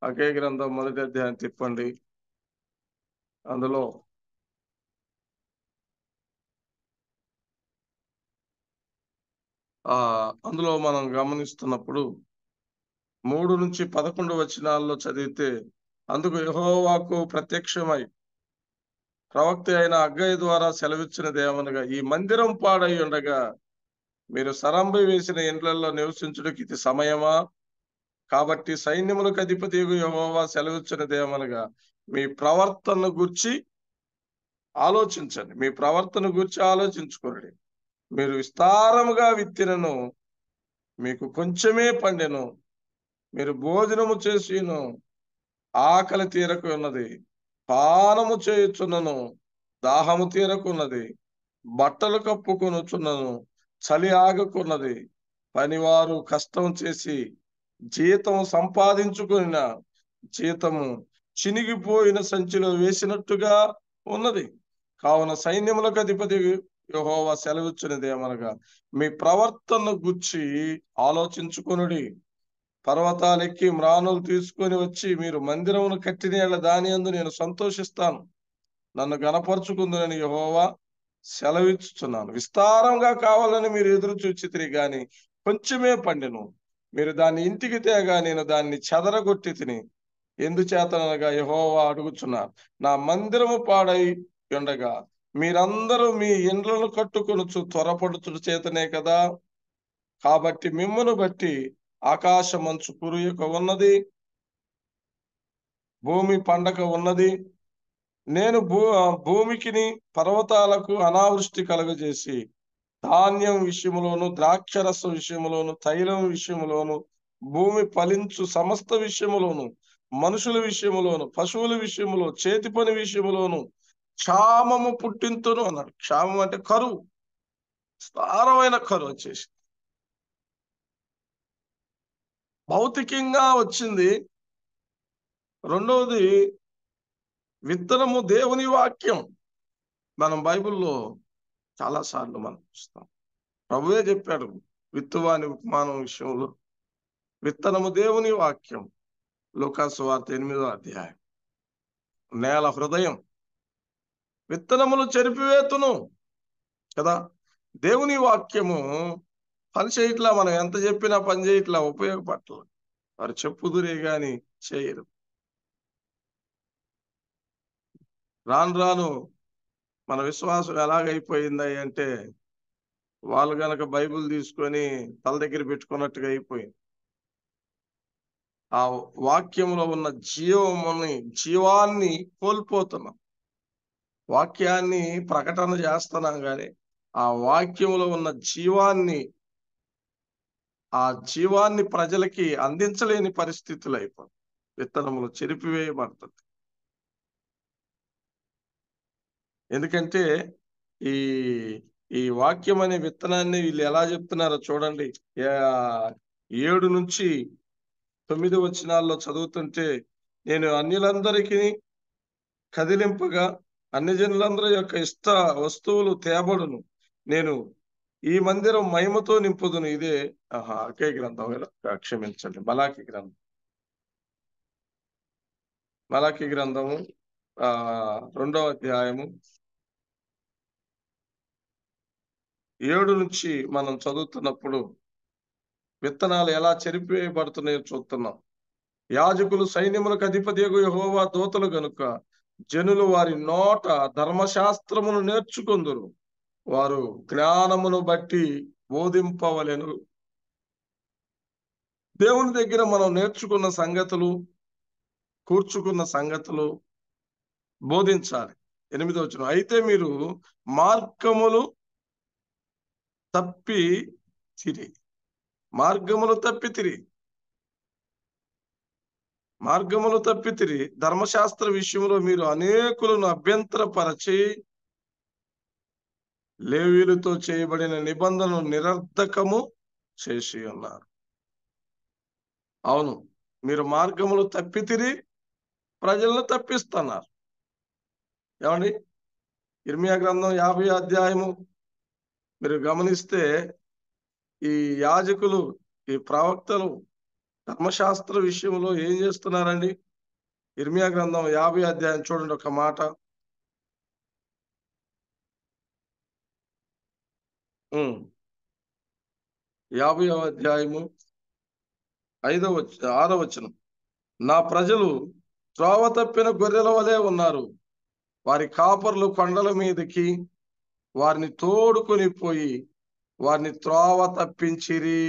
అకే గ్రంథం మొదటి అధ్యాయం తిప్పండి అందులో ఆ అందులో మనం గమనిస్తున్నప్పుడు మూడు నుంచి పదకొండు వచనాల్లో చదివితే అందుకు యహోవాకు ప్రత్యక్షమై ప్రవక్త అయిన అగ్గయ్య ద్వారా సెలవిచ్చినది ఏమనగా ఈ మందిరం పాడై ఉండగా మీరు సరంబు వేసిన ఇండ్లలో నివసించుటకు ఇది సమయమా కాబట్టి సైన్యములకు అధిపతి సెలవుచ్చిన సెలవిచ్చినదేమనగా మీ ప్రవర్తనను గుర్చి ఆలోచించండి మీ ప్రవర్తన గురించి ఆలోచించుకోండి మీరు విస్తారముగా విత్తినను మీకు కొంచెమే పండెను మీరు భోజనము చేసిను ఆకలి తీరకు ఉన్నది పానము చేయుచున్నను దాహము తీరకు ఉన్నది బట్టలు కప్పుకొనుచున్నను చలి ఆగకున్నది పనివారు కష్టం చేసి జీతం సంపాదించుకున్న జీతము చినిగిపోయిన సంచిలో వేసినట్టుగా ఉన్నది కావున సైన్యములకు అధిపతి యహోవా సెలవిచ్చినదేమనగా మీ ప్రవర్తనను గుచ్చి ఆలోచించుకొనుడి పర్వతాలెక్కి మ్రాణులు తీసుకొని వచ్చి మీరు మందిరమును కట్టిన దాని అందు నేను సంతోషిస్తాను నన్ను గనపరుచుకుందునని యహోవా సెలవిస్తున్నాను విస్తారంగా కావాలని మీరు ఎదురు చూచితిరి గాని కొంచెమే పండును మీరు దాన్ని ఇంటికి తేగా నేను దాన్ని చెదరగొట్టి తిని ఎందుచేతనగా యహోవా అడుగుచున్నారు నా మందిరము పాడై ఉండగా మీరందరూ మీ ఇండ్లను కట్టుకొనుచు త్వరపడుచు చేతనే కదా కాబట్టి మిమ్మను బట్టి ఆకాశమంచు కురియక ఉన్నది భూమి పండక ఉన్నది నేను భూ భూమికిని పర్వతాలకు అనావృష్టి కలుగజేసి ధాన్యం విషయంలోను ద్రాక్షరస విషయంలోను తైలం విషయంలోను భూమి ఫలించు సమస్త విషయములోను మనుషుల విషయములోను పశువుల విషయంలో చేతి పని విషయములోను క్షామము పుట్టింతును అన్నాడు క్షామం అంటే కరువు సారమైన కరువు వచ్చేసి భౌతికంగా వచ్చింది రెండవది విత్తనము దేవుని వాక్యం మనం బైబిల్లో చాలాసార్లు మనం చూస్తాం ప్రభువే చెప్పాడు విత్తువాని ఉపమానం విషయంలో విత్తనము దేవుని వాక్యం లోకాసు వార్త ఎనిమిదో అధ్యాయం నేల హృదయం విత్తనములు చెరిపివేతును కదా దేవుని వాక్యము పని చేయట్లా మనం ఎంత చెప్పినా పని చేయట్లా ఉపయోగపడలేదు వారు చెప్పుదురే గాని చేయరు రాను రాను మన విశ్వాసం ఎలాగైపోయింది అంటే వాళ్ళు గనక బైబుల్ తీసుకొని తల దగ్గర పెట్టుకున్నట్టుగా అయిపోయింది ఆ వాక్యంలో ఉన్న జీవముని జీవాన్ని కోల్పోతున్నాం వాక్యాన్ని ప్రకటన చేస్తున్నాం కానీ ఆ వాక్యంలో ఉన్న జీవాన్ని ఆ జీవాన్ని ప్రజలకి అందించలేని పరిస్థితులు అయిపోతుంది విత్తనములు చెరిపివేయబడుతుంది ఎందుకంటే ఈ ఈ వాక్యం అనే విత్తనాన్ని వీళ్ళు ఎలా చెప్తున్నారో చూడండి ఏడు నుంచి తొమ్మిది వచనాల్లో చదువుతుంటే నేను అన్యులందరికీ కదిలింపగా అన్ని జనులందరి యొక్క ఇష్ట వస్తువులు తేబడును నేను ఈ మందిరం మహిమతో నింపుదును ఇదే ఆహా అకే గ్రంథం కదా క్షమించండి మలాకి గ్రంథం మలాఖీ గ్రంథము ఆ రెండవ అధ్యాయము ఏడు నుంచి మనం చదువుతున్నప్పుడు విత్తనాలు ఎలా చెరిపేయబడుతున్నాయో చూస్తున్నాం యాజకులు సైన్యములకు అధిపతి యహోవా దోతలు గనుక జనులు వారి నోట ధర్మశాస్త్రమును నేర్చుకుందరు వారు జ్ఞానమును బట్టి బోధింపవలేను దేవుని దగ్గర మనం నేర్చుకున్న సంగతులు కూర్చుకున్న సంగతులు బోధించాలి వచ్చిన అయితే మీరు మార్గములు తప్పి తిరి మార్గములు తప్పి తిరి మార్గములు తప్పి తిరి ధర్మశాస్త్ర విషయంలో మీరు అనేకులను అభ్యంతరపరచి లేవీలతో చేయబడిన నిబంధనను నిరర్ధకము చేసి ఉన్నారు అవును మీరు మార్గములు తప్పితిరి ప్రజలను తప్పిస్తున్నారు ఏమండి ఇర్మియా గ్రంథం యాభై అధ్యాయము మీరు గమనిస్తే ఈ యాజకులు ఈ ప్రవక్తలు ధర్మశాస్త్ర విషయంలో ఏం చేస్తున్నారండి ఇర్మియా గ్రంథం యాభై అధ్యాయం చూడండి ఒక మాట యాభై అధ్యాయము ఐదవ ఆరో వచనం నా ప్రజలు త్రోవ తప్పిన గొర్రెల వలె ఉన్నారు వారి కాపర్లు కొండల మీదకి వారిని తోడుకొని పోయి వారిని త్రోవ తప్పించిరి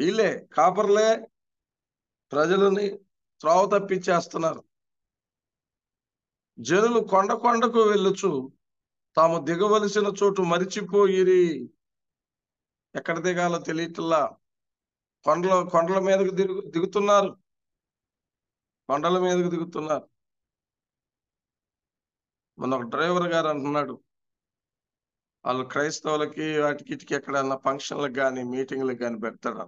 వీళ్ళే కాపర్లే ప్రజలని త్రోవ తప్పించేస్తున్నారు జనులు కొండ కొండకు వెళ్ళొచ్చు తాము దిగవలసిన చోటు మరిచిపోయిరి ఎక్కడ దిగాలో తెలియటల్లా కొండల కొండల మీదకు దిగు దిగుతున్నారు కొండల మీదకు దిగుతున్నారు మొన్న ఒక డ్రైవర్ గారు అంటున్నాడు వాళ్ళు క్రైస్తవులకి వాటికి ఇటుకి ఎక్కడైనా ఫంక్షన్లకు కానీ మీటింగ్లకు కానీ పెడతాడు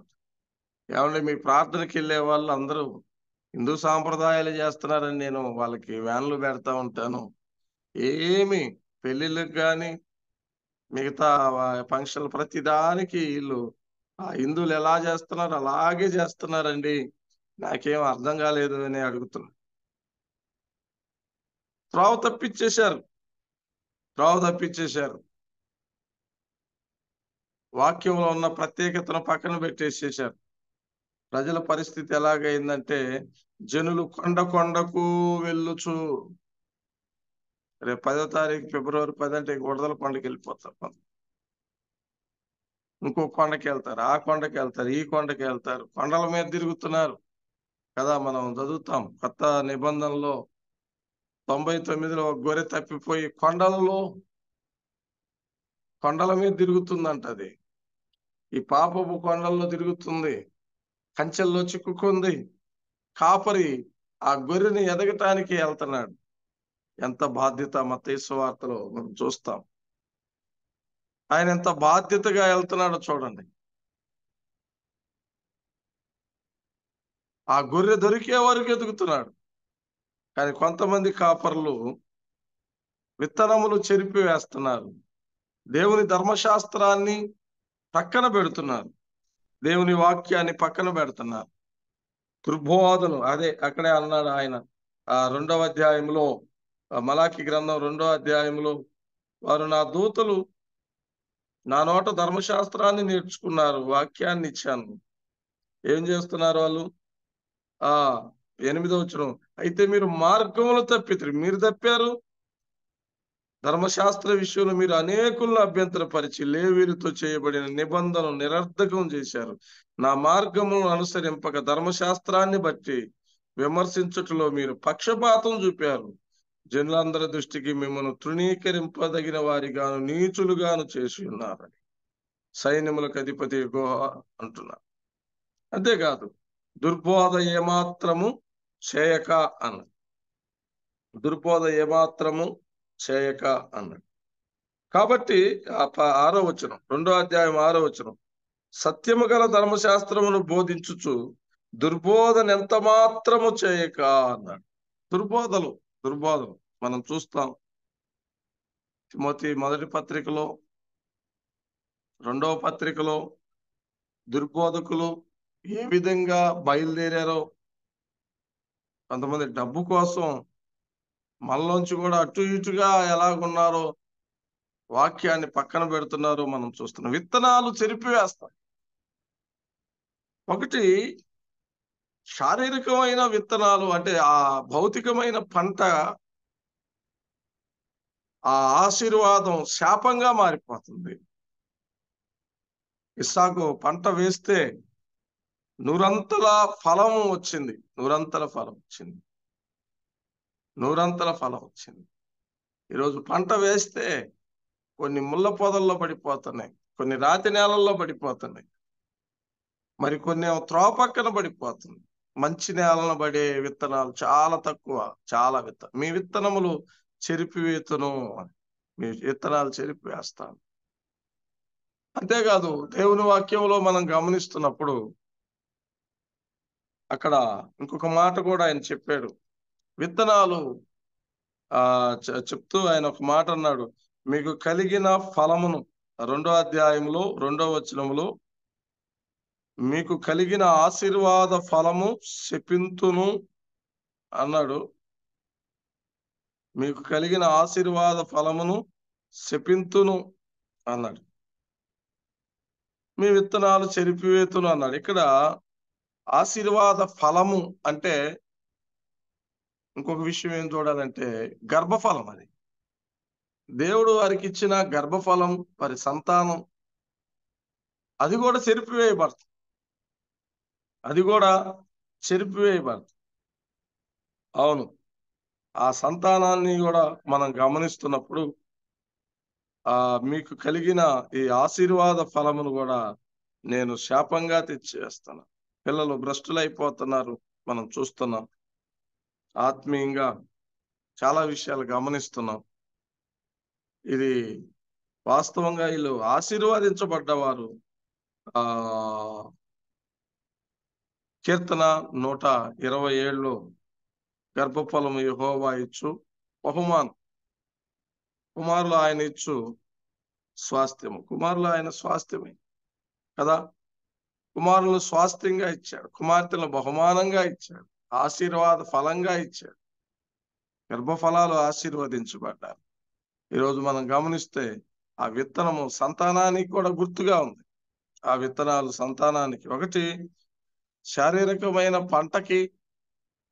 ఏమంటే మీ ప్రార్థనకి వెళ్ళే వాళ్ళు అందరూ హిందూ సాంప్రదాయాలు చేస్తున్నారని నేను వాళ్ళకి వ్యాన్లు పెడతా ఉంటాను ఏమి పెళ్ళిళ్ళకి కానీ మిగతా ఫంక్షన్లు ప్రతి దానికి వీళ్ళు ఆ హిందువులు ఎలా చేస్తున్నారు అలాగే చేస్తున్నారండి నాకేం అర్థం కాలేదు అని అడుగుతున్నాను త్రావ తప్పించేశారు త్రావ తప్పించేశారు వాక్యంలో ఉన్న ప్రత్యేకతను పక్కన పెట్టేసేశారు ప్రజల పరిస్థితి ఎలాగైందంటే జనులు కొండ కొండకు వెళ్ళుచు రేపు పదో తారీఖు ఫిబ్రవరి పది అంటే వడదల కొండకి వెళ్ళిపోతారు కొంత ఇంకో కొండకి వెళ్తారు ఆ కొండకి వెళ్తారు ఈ కొండకి వెళ్తారు కొండల మీద తిరుగుతున్నారు కదా మనం చదువుతాం కొత్త నిబంధనలో తొంభై తొమ్మిదిలో గొర్రె తప్పిపోయి కొండలలో కొండల మీద తిరుగుతుందంట అది ఈ పాపపు కొండల్లో తిరుగుతుంది కంచెల్లో చిక్కుకుంది కాపరి ఆ గొర్రెని ఎదగటానికి వెళ్తున్నాడు ఎంత బాధ్యత మతేసు వార్తలో మనం చూస్తాం ఆయన ఎంత బాధ్యతగా వెళ్తున్నాడో చూడండి ఆ గొర్రె దొరికే వరకు ఎదుగుతున్నాడు కానీ కొంతమంది కాపర్లు విత్తనములు చెరిపి వేస్తున్నారు దేవుని ధర్మశాస్త్రాన్ని పక్కన పెడుతున్నారు దేవుని వాక్యాన్ని పక్కన పెడుతున్నారు దుర్బోధను అదే అక్కడే అన్నాడు ఆయన ఆ రెండవ అధ్యాయంలో మలాకి గ్రంథం రెండవ అధ్యాయంలో వారు నా దూతలు నా నోట ధర్మశాస్త్రాన్ని నేర్చుకున్నారు వాక్యాన్ని ఇచ్చాను ఏం చేస్తున్నారు వాళ్ళు ఆ ఎనిమిదవచనం అయితే మీరు మార్గంలో తప్పితరు మీరు తప్పారు ధర్మశాస్త్ర విషయంలో మీరు అనేకులను అభ్యంతరపరిచి లేవీరితో చేయబడిన నిబంధనలు నిరర్ధకం చేశారు నా మార్గములను అనుసరింపక ధర్మశాస్త్రాన్ని బట్టి విమర్శించుటలో మీరు పక్షపాతం చూపారు జనులందరి దృష్టికి మిమ్మల్ని తృణీకరింపదగిన వారిగాను నీచులుగాను చేసి ఉన్నారని సైన్యములకు అధిపతి గోహ అంటున్నారు అంతేకాదు దుర్బోధ ఏమాత్రము చేయక అన్నాడు దుర్బోధ ఏమాత్రము చేయక అన్నాడు కాబట్టి ఆరో వచనం రెండో అధ్యాయం ఆరో వచనం సత్యము గల ధర్మశాస్త్రమును బోధించుచు దుర్బోధన ఎంత మాత్రము చేయక అన్నాడు దుర్బోధలు దుర్బోధలు మనం చూస్తాం తిమోతి మొదటి పత్రికలో రెండవ పత్రికలో దుర్బోధకులు ఏ విధంగా బయలుదేరారో కొంతమంది డబ్బు కోసం మనలోంచి కూడా అటు ఇటుగా ఎలాగున్నారో వాక్యాన్ని పక్కన పెడుతున్నారు మనం చూస్తున్నాం విత్తనాలు చెరిపివేస్తాం ఒకటి శారీరకమైన విత్తనాలు అంటే ఆ భౌతికమైన పంట ఆ ఆశీర్వాదం శాపంగా మారిపోతుంది ఇస్సాకు పంట వేస్తే నూరంతల ఫలం వచ్చింది నూరంతల ఫలం వచ్చింది నూరంతల ఫలం వచ్చింది ఈరోజు పంట వేస్తే కొన్ని ముళ్ళ పొదల్లో పడిపోతున్నాయి కొన్ని రాతి నేలల్లో పడిపోతున్నాయి మరి కొన్ని పక్కన పడిపోతుంది మంచి నేలను పడే విత్తనాలు చాలా తక్కువ చాలా విత్త మీ విత్తనములు వేతును మీ విత్తనాలు చెరిపివేస్తాను అంతేకాదు దేవుని వాక్యంలో మనం గమనిస్తున్నప్పుడు అక్కడ ఇంకొక మాట కూడా ఆయన చెప్పాడు విత్తనాలు ఆ చెప్తూ ఆయన ఒక మాట అన్నాడు మీకు కలిగిన ఫలమును రెండో అధ్యాయంలో రెండో వచనంలో మీకు కలిగిన ఆశీర్వాద ఫలము శపింతును అన్నాడు మీకు కలిగిన ఆశీర్వాద ఫలమును శపింతును అన్నాడు మీ విత్తనాలు చెరిపివేతును అన్నాడు ఇక్కడ ఆశీర్వాద ఫలము అంటే ఇంకొక విషయం ఏం చూడాలంటే గర్భఫలం అది దేవుడు వారికి ఇచ్చిన గర్భఫలం వారి సంతానం అది కూడా చెరిపివేయబడుతుంది అది కూడా చెరిపివేయబడుతుంది అవును ఆ సంతానాన్ని కూడా మనం గమనిస్తున్నప్పుడు ఆ మీకు కలిగిన ఈ ఆశీర్వాద ఫలమును కూడా నేను శాపంగా తెచ్చివేస్తాను పిల్లలు భ్రష్టులైపోతున్నారు మనం చూస్తున్నాం ఆత్మీయంగా చాలా విషయాలు గమనిస్తున్నాం ఇది వాస్తవంగా వీళ్ళు ఆశీర్వాదించబడ్డవారు ఆ కీర్తన నూట ఇరవై ఏళ్ళు గర్భఫలము యహోవా ఇచ్చు బహుమాన్ కుమారులు ఆయన ఇచ్చు స్వాస్థ్యము కుమారులు ఆయన స్వాస్థ్యమే కదా కుమారులు స్వాస్థ్యంగా ఇచ్చాడు కుమార్తెలను బహుమానంగా ఇచ్చాడు ఆశీర్వాద ఫలంగా ఇచ్చాడు గర్భఫలాలు ఆశీర్వదించబడ్డారు ఈరోజు మనం గమనిస్తే ఆ విత్తనము సంతానానికి కూడా గుర్తుగా ఉంది ఆ విత్తనాలు సంతానానికి ఒకటి శారీరకమైన పంటకి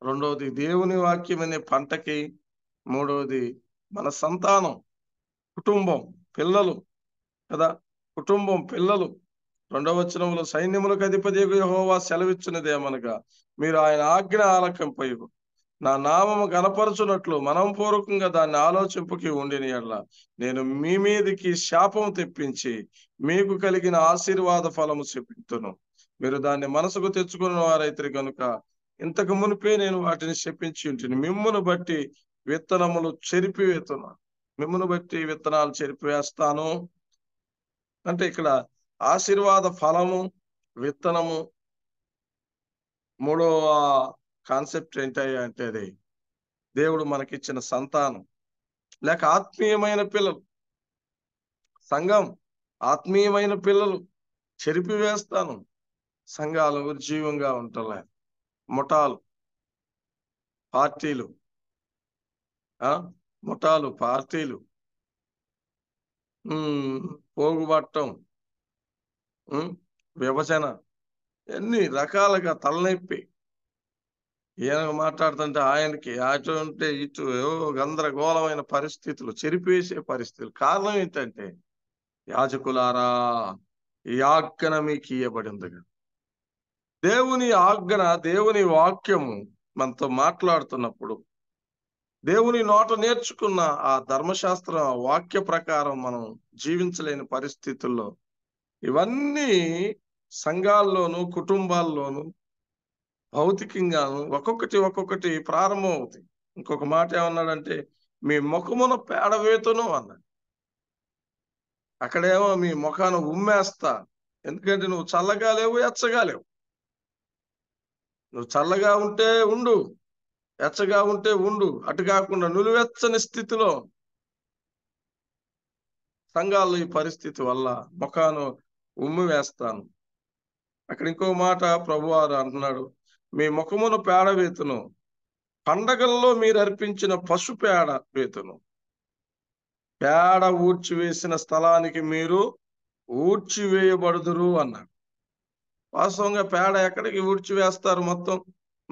రెండవది దేవుని వాక్యం అనే పంటకి మూడవది మన సంతానం కుటుంబం పిల్లలు కదా కుటుంబం పిల్లలు రెండవ వచనంలో సైన్యములకు అధిపతి యహోవా సెలవిచ్చినదేమనగా మీరు ఆయన ఆజ్ఞ ఆలకింపయు నా నామము కనపరచునట్లు మనం పూర్వకంగా దాన్ని ఆలోచింపుకి ఉండిన ఎడల నేను మీ మీదికి శాపం తెప్పించి మీకు కలిగిన ఆశీర్వాద ఫలము చెప్తును మీరు దాన్ని మనసుకు తెచ్చుకున్న వారైతే కనుక ఇంతకు మునిపే నేను వాటిని చెప్పించి ఉంటుంది మిమ్మును బట్టి విత్తనములు చెరిపివేతున్నాను మిమ్మును బట్టి విత్తనాలు చెరిపివేస్తాను అంటే ఇక్కడ ఆశీర్వాద ఫలము విత్తనము మూడో కాన్సెప్ట్ అంటే అది దేవుడు మనకిచ్చిన సంతానం లేక ఆత్మీయమైన పిల్లలు సంఘం ఆత్మీయమైన పిల్లలు చెరిపివేస్తాను సంఘాలు ఉర్జీవంగా ఉంటలే ముఠాలు పార్టీలు ముఠాలు పార్టీలు పోగుబట్టం విభజన ఎన్ని రకాలుగా తలనొప్పి ఈయన మాట్లాడుతుంటే ఆయనకి అటు ఉంటే ఇటు గందరగోళమైన పరిస్థితులు చెరిపేసే పరిస్థితులు కారణం ఏంటంటే యాజకులారా ఈ ఆజ్ఞన మీకు ఇయ్యబడింది దేవుని ఆజ్ఞన దేవుని వాక్యము మనతో మాట్లాడుతున్నప్పుడు దేవుని నోట నేర్చుకున్న ఆ ధర్మశాస్త్రం వాక్య ప్రకారం మనం జీవించలేని పరిస్థితుల్లో ఇవన్నీ సంఘాల్లోనూ కుటుంబాల్లోనూ భౌతికంగాను ఒక్కొక్కటి ఒక్కొక్కటి ప్రారంభం అవుతాయి ఇంకొక మాట ఏమన్నాడంటే మీ ముఖమున పేడవేతను అన్నాడు అక్కడేమో మీ ముఖాన ఉమ్మేస్తా ఎందుకంటే నువ్వు చల్లగా లేవు ఎచ్చగా లేవు నువ్వు చల్లగా ఉంటే ఉండు ఎచ్చగా ఉంటే ఉండు అటు కాకుండా నులువెచ్చని స్థితిలో సంఘాలు ఈ పరిస్థితి వల్ల ముఖాను ఉమ్మి వేస్తాను అక్కడ ఇంకో మాట ప్రభువారు అంటున్నాడు మీ ముఖమును పేడ వేతును పండగల్లో మీరు అర్పించిన పశు పేడ వేతును పేడ ఊడ్చివేసిన స్థలానికి మీరు ఊడ్చివేయబడుదురు అన్నాడు వాస్తవంగా పేడ ఎక్కడికి ఊడ్చివేస్తారు మొత్తం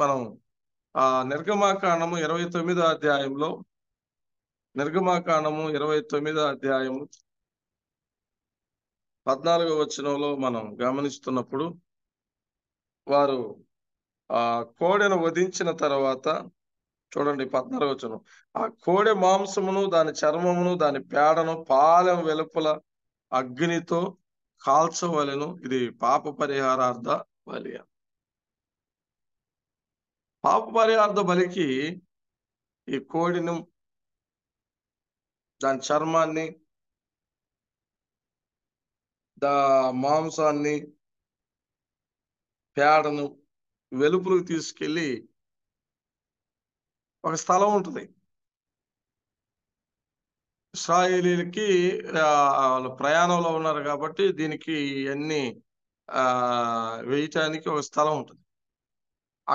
మనం ఆ నిర్గమాకాండము ఇరవై తొమ్మిదో అధ్యాయంలో నిర్గమాకాండము ఇరవై తొమ్మిదో అధ్యాయము పద్నాలుగో వచనంలో మనం గమనిస్తున్నప్పుడు వారు ఆ కోడెను వధించిన తర్వాత చూడండి పద్నాలుగు వచనం ఆ కోడె మాంసమును దాని చర్మమును దాని పేడను పాలెం వెలుపల అగ్నితో కాల్చవలను ఇది పాప పరిహారార్థ బలి పాప పరిహార్థ బలికి ఈ కోడిని దాని చర్మాన్ని దా మాంసాన్ని పేడను వెలుపులకు తీసుకెళ్ళి ఒక స్థలం ఉంటుంది ఇస్రాయేలీలకి ప్రయాణంలో ఉన్నారు కాబట్టి దీనికి అన్ని వేయటానికి ఒక స్థలం ఉంటుంది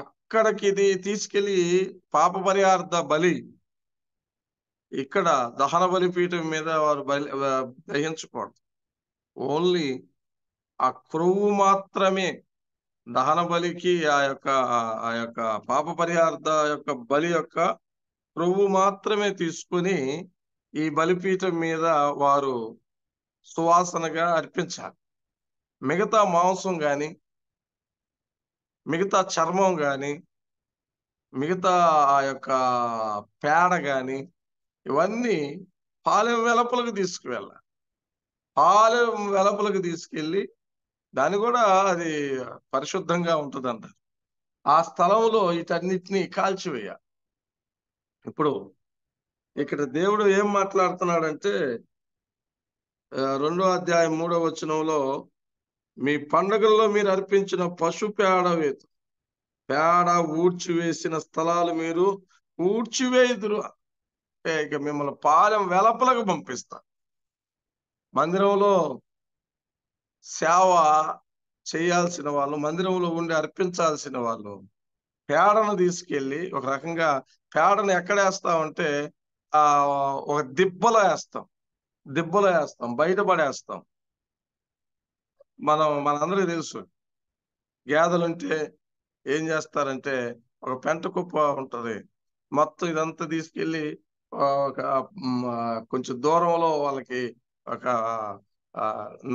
అక్కడికి ఇది తీసుకెళ్ళి పాప పరిహార్థ బలి ఇక్కడ దహన బలిపీఠం మీద వారు బలి దహించకూడదు ఓన్లీ ఆ క్రొవ్వు మాత్రమే దహన బలికి ఆ యొక్క ఆ యొక్క పాప పరిహార్థ యొక్క బలి యొక్క క్రొవ్వు మాత్రమే తీసుకుని ఈ బలిపీఠం మీద వారు సువాసనగా అర్పించాలి మిగతా మాంసం కానీ మిగతా చర్మం కానీ మిగతా ఆ యొక్క పేడ కానీ ఇవన్నీ పాలెం వెలపలకు తీసుకువెళ్ళాలి ఆలయం వెలపలకు తీసుకెళ్ళి దాన్ని కూడా అది పరిశుద్ధంగా ఉంటుంది అంటారు ఆ స్థలంలో వీటన్నిటిని కాల్చివేయ ఇప్పుడు ఇక్కడ దేవుడు ఏం మాట్లాడుతున్నాడంటే రెండో అధ్యాయం మూడో వచనంలో మీ పండుగల్లో మీరు అర్పించిన పశు పేడ వేతు పేడ ఊడ్చివేసిన స్థలాలు మీరు ఊడ్చివేయుదురు ఇక మిమ్మల్ని పాలెం వెలపలకు పంపిస్తారు మందిరంలో సేవ చేయాల్సిన వాళ్ళు మందిరంలో ఉండి అర్పించాల్సిన వాళ్ళు పేడను తీసుకెళ్ళి ఒక రకంగా పేడను ఎక్కడ వేస్తామంటే ఆ ఒక దిబ్బలో వేస్తాం దిబ్బలో వేస్తాం బయటపడేస్తాం మనం మనందరికీ తెలుసు ఉంటే ఏం చేస్తారంటే ఒక పెంట కుప్ప ఉంటుంది మొత్తం ఇదంతా తీసుకెళ్ళి ఒక కొంచెం దూరంలో వాళ్ళకి ఒక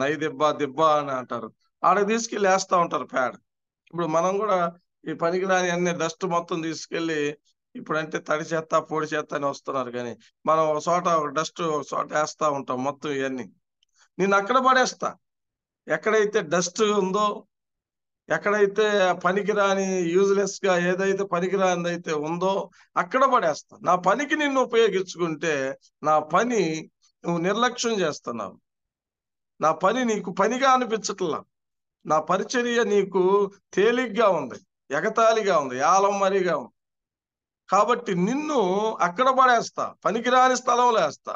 నై దిబ్బ దిబ్బ అని అంటారు ఆడకి తీసుకెళ్ళి వేస్తూ ఉంటారు ప్యాడ్ ఇప్పుడు మనం కూడా ఈ పనికిరాని అన్ని డస్ట్ మొత్తం తీసుకెళ్ళి ఇప్పుడంటే తడి చేత పొడి చేత్త అని వస్తున్నారు కానీ మనం ఒక చోట ఒక డస్ట్ ఒక చోట వేస్తూ ఉంటాం మొత్తం ఇవన్నీ నేను అక్కడ పడేస్తా ఎక్కడైతే డస్ట్ ఉందో ఎక్కడైతే పనికిరాని యూజ్లెస్ గా ఏదైతే పనికిరాని అయితే ఉందో అక్కడ పడేస్తా నా పనికి నిన్ను ఉపయోగించుకుంటే నా పని నువ్వు నిర్లక్ష్యం చేస్తున్నావు నా పని నీకు పనిగా అనిపించట్లా నా పరిచర్య నీకు తేలిగ్గా ఉంది ఎగతాళిగా ఉంది మరిగా ఉంది కాబట్టి నిన్ను అక్కడ పడేస్తా పనికిరాని స్థలంలో వేస్తా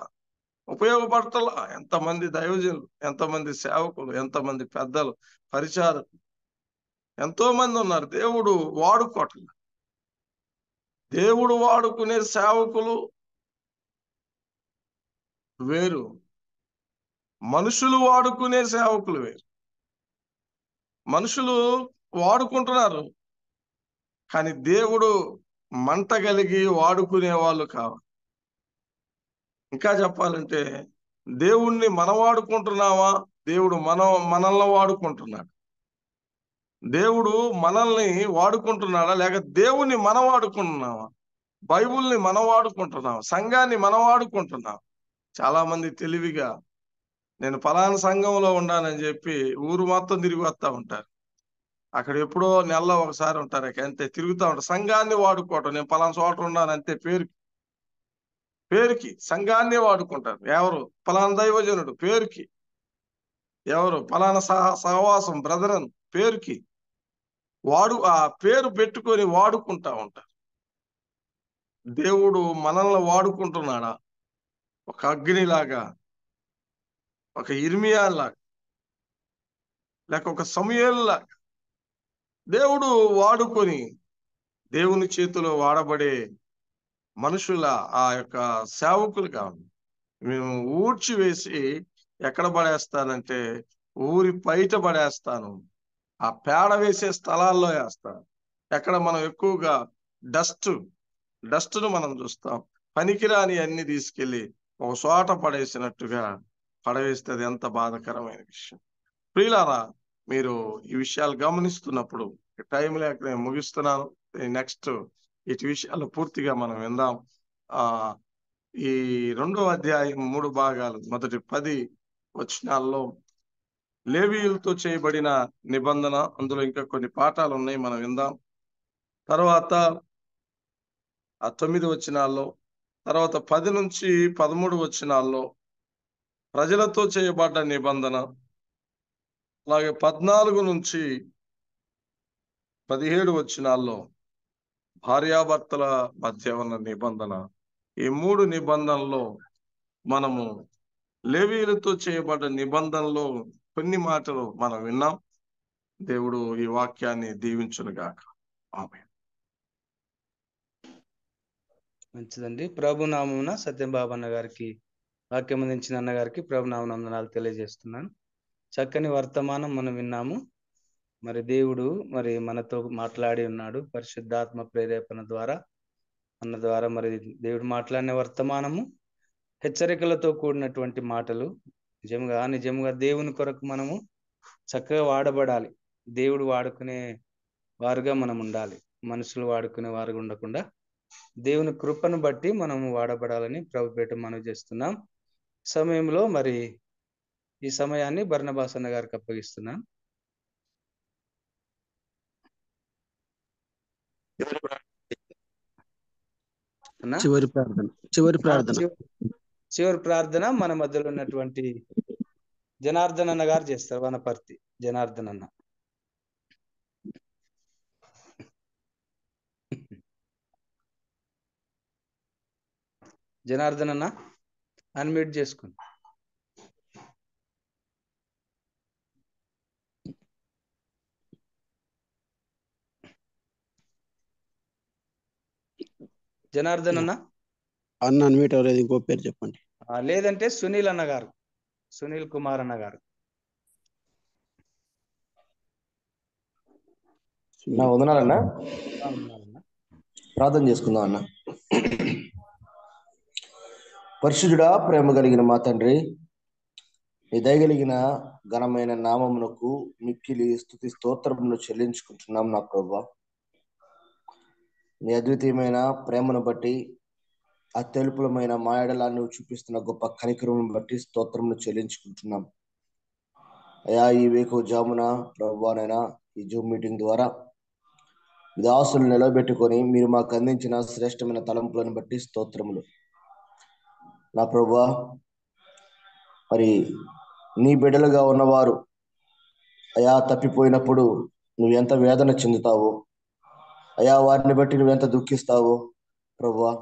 ఉపయోగపడతలా ఎంతమంది దైవజనులు ఎంతమంది సేవకులు ఎంతమంది పెద్దలు పరిచారకులు ఎంతో మంది ఉన్నారు దేవుడు వాడుకోవట్ల దేవుడు వాడుకునే సేవకులు వేరు మనుషులు వాడుకునే సేవకులు వేరు మనుషులు వాడుకుంటున్నారు కానీ దేవుడు మంట కలిగి వాడుకునే వాళ్ళు కావాలి ఇంకా చెప్పాలంటే దేవుణ్ణి మన వాడుకుంటున్నావా దేవుడు మనం మనల్ని వాడుకుంటున్నాడు దేవుడు మనల్ని వాడుకుంటున్నాడా లేక దేవుణ్ణి మన వాడుకుంటున్నావా బైబుల్ని మన వాడుకుంటున్నావా సంఘాన్ని మనం వాడుకుంటున్నాం చాలా మంది తెలివిగా నేను ఫలాన సంఘంలో ఉన్నానని చెప్పి ఊరు మొత్తం తిరిగి వస్తూ ఉంటారు అక్కడ ఎప్పుడో నెలలో ఒకసారి ఉంటారు అంతే తిరుగుతూ ఉంటారు సంఘాన్ని వాడుకోవటం నేను ఫలాన చోట ఉన్నాను అంతే పేరుకి పేరుకి సంఘాన్ని వాడుకుంటారు ఎవరు ఫలాన దైవజనుడు పేరుకి ఎవరు ఫలాన సహ సహవాసం బ్రదరన్ పేరుకి వాడు ఆ పేరు పెట్టుకొని వాడుకుంటా ఉంటారు దేవుడు మనల్ని వాడుకుంటున్నాడా ఒక అగ్నిలాగా ఒక ఇర్మియాలాగా లేక ఒక సమయంలాగా దేవుడు వాడుకొని దేవుని చేతిలో వాడబడే మనుషుల ఆ యొక్క కావాలి మేము ఊడ్చివేసి ఎక్కడ పడేస్తానంటే ఊరి బయట పడేస్తాను ఆ పేడ వేసే స్థలాల్లో వేస్తాను ఎక్కడ మనం ఎక్కువగా డస్ట్ డస్ట్ను మనం చూస్తాం పనికిరాని అన్ని తీసుకెళ్ళి ఒక చోట పడేసినట్టుగా పడవేస్తే అది ఎంత బాధకరమైన విషయం ప్రియులారా మీరు ఈ విషయాలు గమనిస్తున్నప్పుడు టైం లేక నేను ముగిస్తున్నాను నెక్స్ట్ ఇటు విషయాలు పూర్తిగా మనం విందాం ఆ ఈ రెండో అధ్యాయం మూడు భాగాలు మొదటి పది వచనాల్లో లేవీయులతో చేయబడిన నిబంధన అందులో ఇంకా కొన్ని పాఠాలు ఉన్నాయి మనం విందాం తర్వాత ఆ తొమ్మిది వచనాల్లో తర్వాత పది నుంచి పదమూడు వచ్చినాల్లో ప్రజలతో చేయబడ్డ నిబంధన అలాగే పద్నాలుగు నుంచి పదిహేడు వచ్చినాల్లో భార్యాభర్తల మధ్య ఉన్న నిబంధన ఈ మూడు నిబంధనల్లో మనము లేవీలతో చేయబడ్డ నిబంధనలో కొన్ని మాటలు మనం విన్నాం దేవుడు ఈ వాక్యాన్ని దీవించునుగాక ఆమె మంచిదండి ప్రభు సత్యం సత్యంబాబు అన్న గారికి వాక్యం అందించిన అన్నగారికి ప్రభునామనందనాలు తెలియజేస్తున్నాను చక్కని వర్తమానం మనం విన్నాము మరి దేవుడు మరి మనతో మాట్లాడి ఉన్నాడు పరిశుద్ధాత్మ ప్రేరేపణ ద్వారా అన్న ద్వారా మరి దేవుడు మాట్లాడిన వర్తమానము హెచ్చరికలతో కూడినటువంటి మాటలు నిజంగా నిజంగా దేవుని కొరకు మనము చక్కగా వాడబడాలి దేవుడు వాడుకునే వారుగా మనం ఉండాలి మనుషులు వాడుకునే వారుగా ఉండకుండా దేవుని కృపను బట్టి మనం వాడబడాలని ప్రభుపేట మనం చేస్తున్నాం సమయంలో మరి ఈ సమయాన్ని భరణభాసన్న గారికి అప్పగిస్తున్నాం చివరి ప్రార్థన చివరి ప్రార్థన చివరి ప్రార్థన మన మధ్యలో ఉన్నటువంటి జనార్దన్ అన్న గారు చేస్తారు వనపర్తి జనార్దన్ అన్న జనార్దన్ అన్న అన్మ్యూట్ చేసుకుని జనార్దన్ అన్న అన్న అన్మ్యూట్ అవ్వలేదు ఇంకో పేరు చెప్పండి లేదంటే సునీల్ అన్న గారు సునీల్ కుమార్ అన్న గారు నా వందనాలన్నా ప్రార్థన చేసుకుందాం అన్న పరిశుద్ధుడా ప్రేమ కలిగిన మా తండ్రి మీ దయగలిగిన ఘనమైన నామమునకు మిక్కిలి స్థుతి స్తోత్రమును చెల్లించుకుంటున్నాం నా ప్రభా మీ అద్వితీయమైన ప్రేమను బట్టి ఆ తెలుపులమైన చూపిస్తున్న గొప్ప కనికరమును బట్టి స్తోత్రమును చెల్లించుకుంటున్నాం అయా ఈ వేకు జామున ప్రభానైనా ఈ జూమ్ మీటింగ్ ద్వారా విదాసులు నిలబెట్టుకొని మీరు మాకు అందించిన శ్రేష్టమైన తలంపులను బట్టి స్తోత్రములు నా ప్రభా మరి నీ బిడ్డలుగా ఉన్నవారు అయా తప్పిపోయినప్పుడు నువ్వు ఎంత వేదన చెందుతావో అయా వారిని బట్టి నువ్వు ఎంత దుఃఖిస్తావో ప్రభా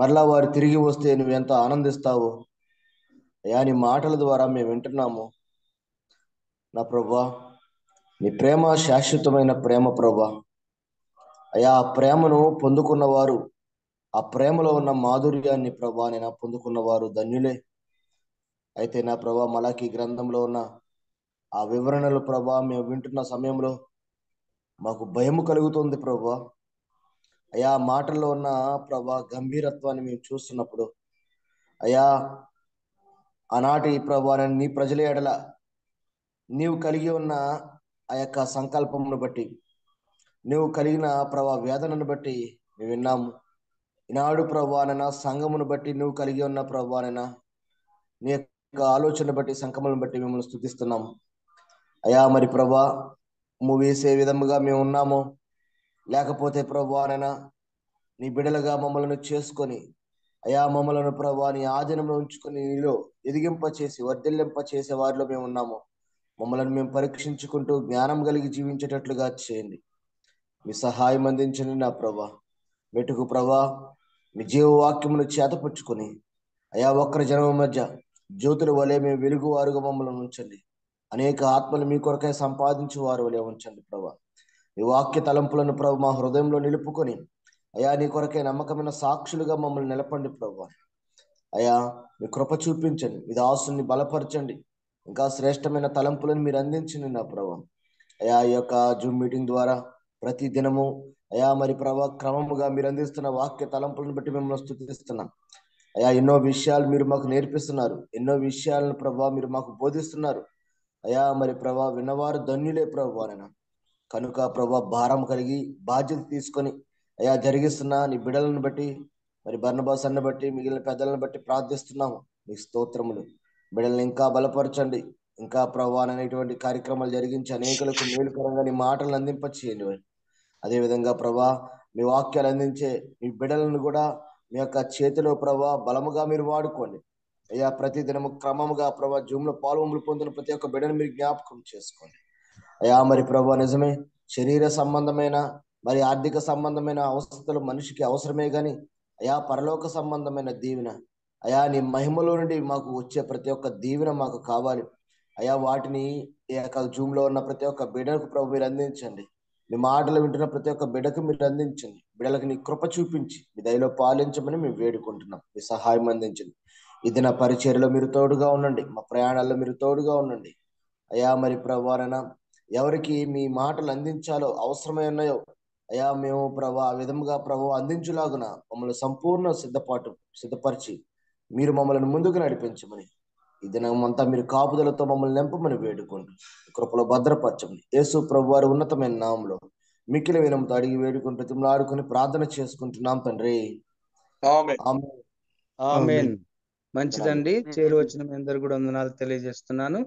మరలా వారు తిరిగి వస్తే నువ్వెంత ఆనందిస్తావో అయా నీ మాటల ద్వారా మేము వింటున్నాము నా ప్రభా నీ ప్రేమ శాశ్వతమైన ప్రేమ ప్రభా అయా ప్రేమను పొందుకున్నవారు ఆ ప్రేమలో ఉన్న మాధుర్యాన్ని ప్రభా నేను పొందుకున్న వారు ధన్యులే అయితే నా ప్రభా మలాకి గ్రంథంలో ఉన్న ఆ వివరణలు ప్రభా మేము వింటున్న సమయంలో మాకు భయము కలుగుతుంది ప్రభా అయా మాటల్లో ఉన్న ప్రభా గంభీరత్వాన్ని మేము చూస్తున్నప్పుడు అయా ఆనాటి ప్రభా నీ ప్రజల ఎడల నీవు కలిగి ఉన్న ఆ యొక్క సంకల్పమును బట్టి నువ్వు కలిగిన ప్రభా వేదనను బట్టి మేము విన్నాము ఈనాడు ప్రభానైనా సంఘమును బట్టి నువ్వు కలిగి ఉన్న ప్రభానైనా నీ యొక్క ఆలోచన బట్టి సంఘములను బట్టి మిమ్మల్ని స్థుతిస్తున్నాం అయా మరి ప్రభా మూవీస్ వేసే విధముగా మేము ఉన్నాము లేకపోతే ప్రభానైనా నీ బిడలుగా మమ్మల్ని చేసుకొని అయా మమ్మలను ప్రభా నీ ఆధీనంలో ఉంచుకొని నీలో ఎదిగింప చేసి వర్ధల్లింప చేసే వారిలో మేము ఉన్నాము మమ్మల్ని మేము పరీక్షించుకుంటూ జ్ఞానం కలిగి జీవించేటట్లుగా చేయండి మీ సహాయం అందించండి నా ప్రభా మెటుకు ప్రభా మీ జీవవాక్యమును చేతపుచ్చుకొని అయా ఒక్కరి జనం మధ్య జ్యోతుల వలె మేము వెలుగు వారుగా మమ్మల్ని ఉంచండి అనేక ఆత్మలు మీ కొరకై సంపాదించి వారు వలె ఉంచండి ప్రభా మీ వాక్య తలంపులను ప్రభు మా హృదయంలో నిలుపుకొని అయా నీ కొరకే నమ్మకమైన సాక్షులుగా మమ్మల్ని నిలపండి ప్రభా అయా మీ కృప చూపించండి మీ దాసుని బలపరచండి ఇంకా శ్రేష్టమైన తలంపులను మీరు అందించండి నా ప్రభా అయా ఈ యొక్క జూమ్ మీటింగ్ ద్వారా ప్రతి దినము అయా మరి ప్రభా క్రమముగా మీరు అందిస్తున్న వాక్య తలంపులను బట్టి మిమ్మల్ని స్థుతిస్తున్నాం అయా ఎన్నో విషయాలు మీరు మాకు నేర్పిస్తున్నారు ఎన్నో విషయాలను ప్రభా మీరు మాకు బోధిస్తున్నారు అయా మరి ప్రభా విన్నవారు ధన్యులే ప్రభానైనా కనుక ప్రభా భారం కలిగి బాధ్యత తీసుకొని అయా జరిగిస్తున్న నీ బిడలను బట్టి మరి బర్ణబాసన్న బట్టి మిగిలిన పెద్దలను బట్టి ప్రార్థిస్తున్నాము మీ స్తోత్రములు బిడల్ని ఇంకా బలపరచండి ఇంకా ప్రభావం అనేటువంటి కార్యక్రమాలు జరిగించి అనేకులకు మేలుకరంగా నీ మాటలను అందింపచేయండి అదేవిధంగా ప్రభా మీ వాక్యాలు అందించే మీ బిడ్డలను కూడా మీ యొక్క చేతిలో ప్రభా బలముగా మీరు వాడుకోండి అయ్యా ప్రతి దినము క్రమముగా ప్రభా జూమ్లో పాల్గొములు పొందిన ప్రతి ఒక్క బిడ్డను మీరు జ్ఞాపకం చేసుకోండి అయ్యా మరి ప్రభా నిజమే శరీర సంబంధమైన మరి ఆర్థిక సంబంధమైన అవసరతలు మనిషికి అవసరమే కానీ అయా పరలోక సంబంధమైన దీవెన అయా నీ మహిమలో నుండి మాకు వచ్చే ప్రతి ఒక్క దీవెన మాకు కావాలి అయా వాటిని ఈ యొక్క జూమ్లో ఉన్న ప్రతి ఒక్క బిడ్డకు ప్రభు మీరు అందించండి మీ మాటలు వింటున్న ప్రతి ఒక్క బిడకు మీరు అందించండి బిడలకు నీ కృప చూపించి మీ దయలో పాలించమని మేము వేడుకుంటున్నాం మీ సహాయం అందించండి ఇది నా పరిచర్లో మీరు తోడుగా ఉండండి మా ప్రయాణాల్లో మీరు తోడుగా ఉండండి అయా మరి ప్రవారణ ఎవరికి మీ మాటలు అందించాలో అవసరమై ఉన్నాయో అయా మేము ప్రభా ఆ విధముగా ప్రభు అందించులాగున మమ్మల్ని సంపూర్ణ సిద్ధపాటు సిద్ధపరిచి మీరు మమ్మల్ని ముందుకు నడిపించమని ఈ దినమంతా మీరు కాపుదలతో మమ్మల్ని నింపమని వేడుకుంటూ కృపలో భద్రపరచమని యేసు ప్రభు వారి ఉన్నతమైన నామంలో మిక్కిల వినముతో అడిగి వేడుకుంటూ తిమ్మలు ఆడుకుని ప్రార్థన చేసుకుంటున్నాం తండ్రి మంచిదండి చేరు వచ్చిన మీ అందరు కూడా వందనాలు తెలియజేస్తున్నాను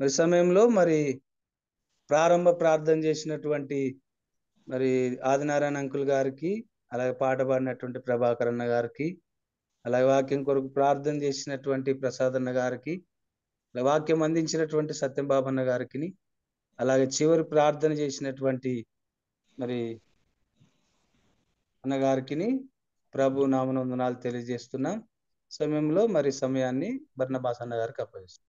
మరి సమయంలో మరి ప్రారంభ ప్రార్థన చేసినటువంటి మరి ఆదినారాయణ అంకుల్ గారికి అలాగే పాట పాడినటువంటి ప్రభాకర్ అన్న గారికి అలాగే వాక్యం కొరకు ప్రార్థన చేసినటువంటి ప్రసాదన్న గారికి వాక్యం అందించినటువంటి సత్యం బాబన్న గారికి అలాగే చివరి ప్రార్థన చేసినటువంటి మరి అన్నగారికి ప్రభు నామనందనాలు తెలియజేస్తున్నాం సమయంలో మరి సమయాన్ని బర్ణబాస్ అన్న గారికి అప్పగిస్తున్నాం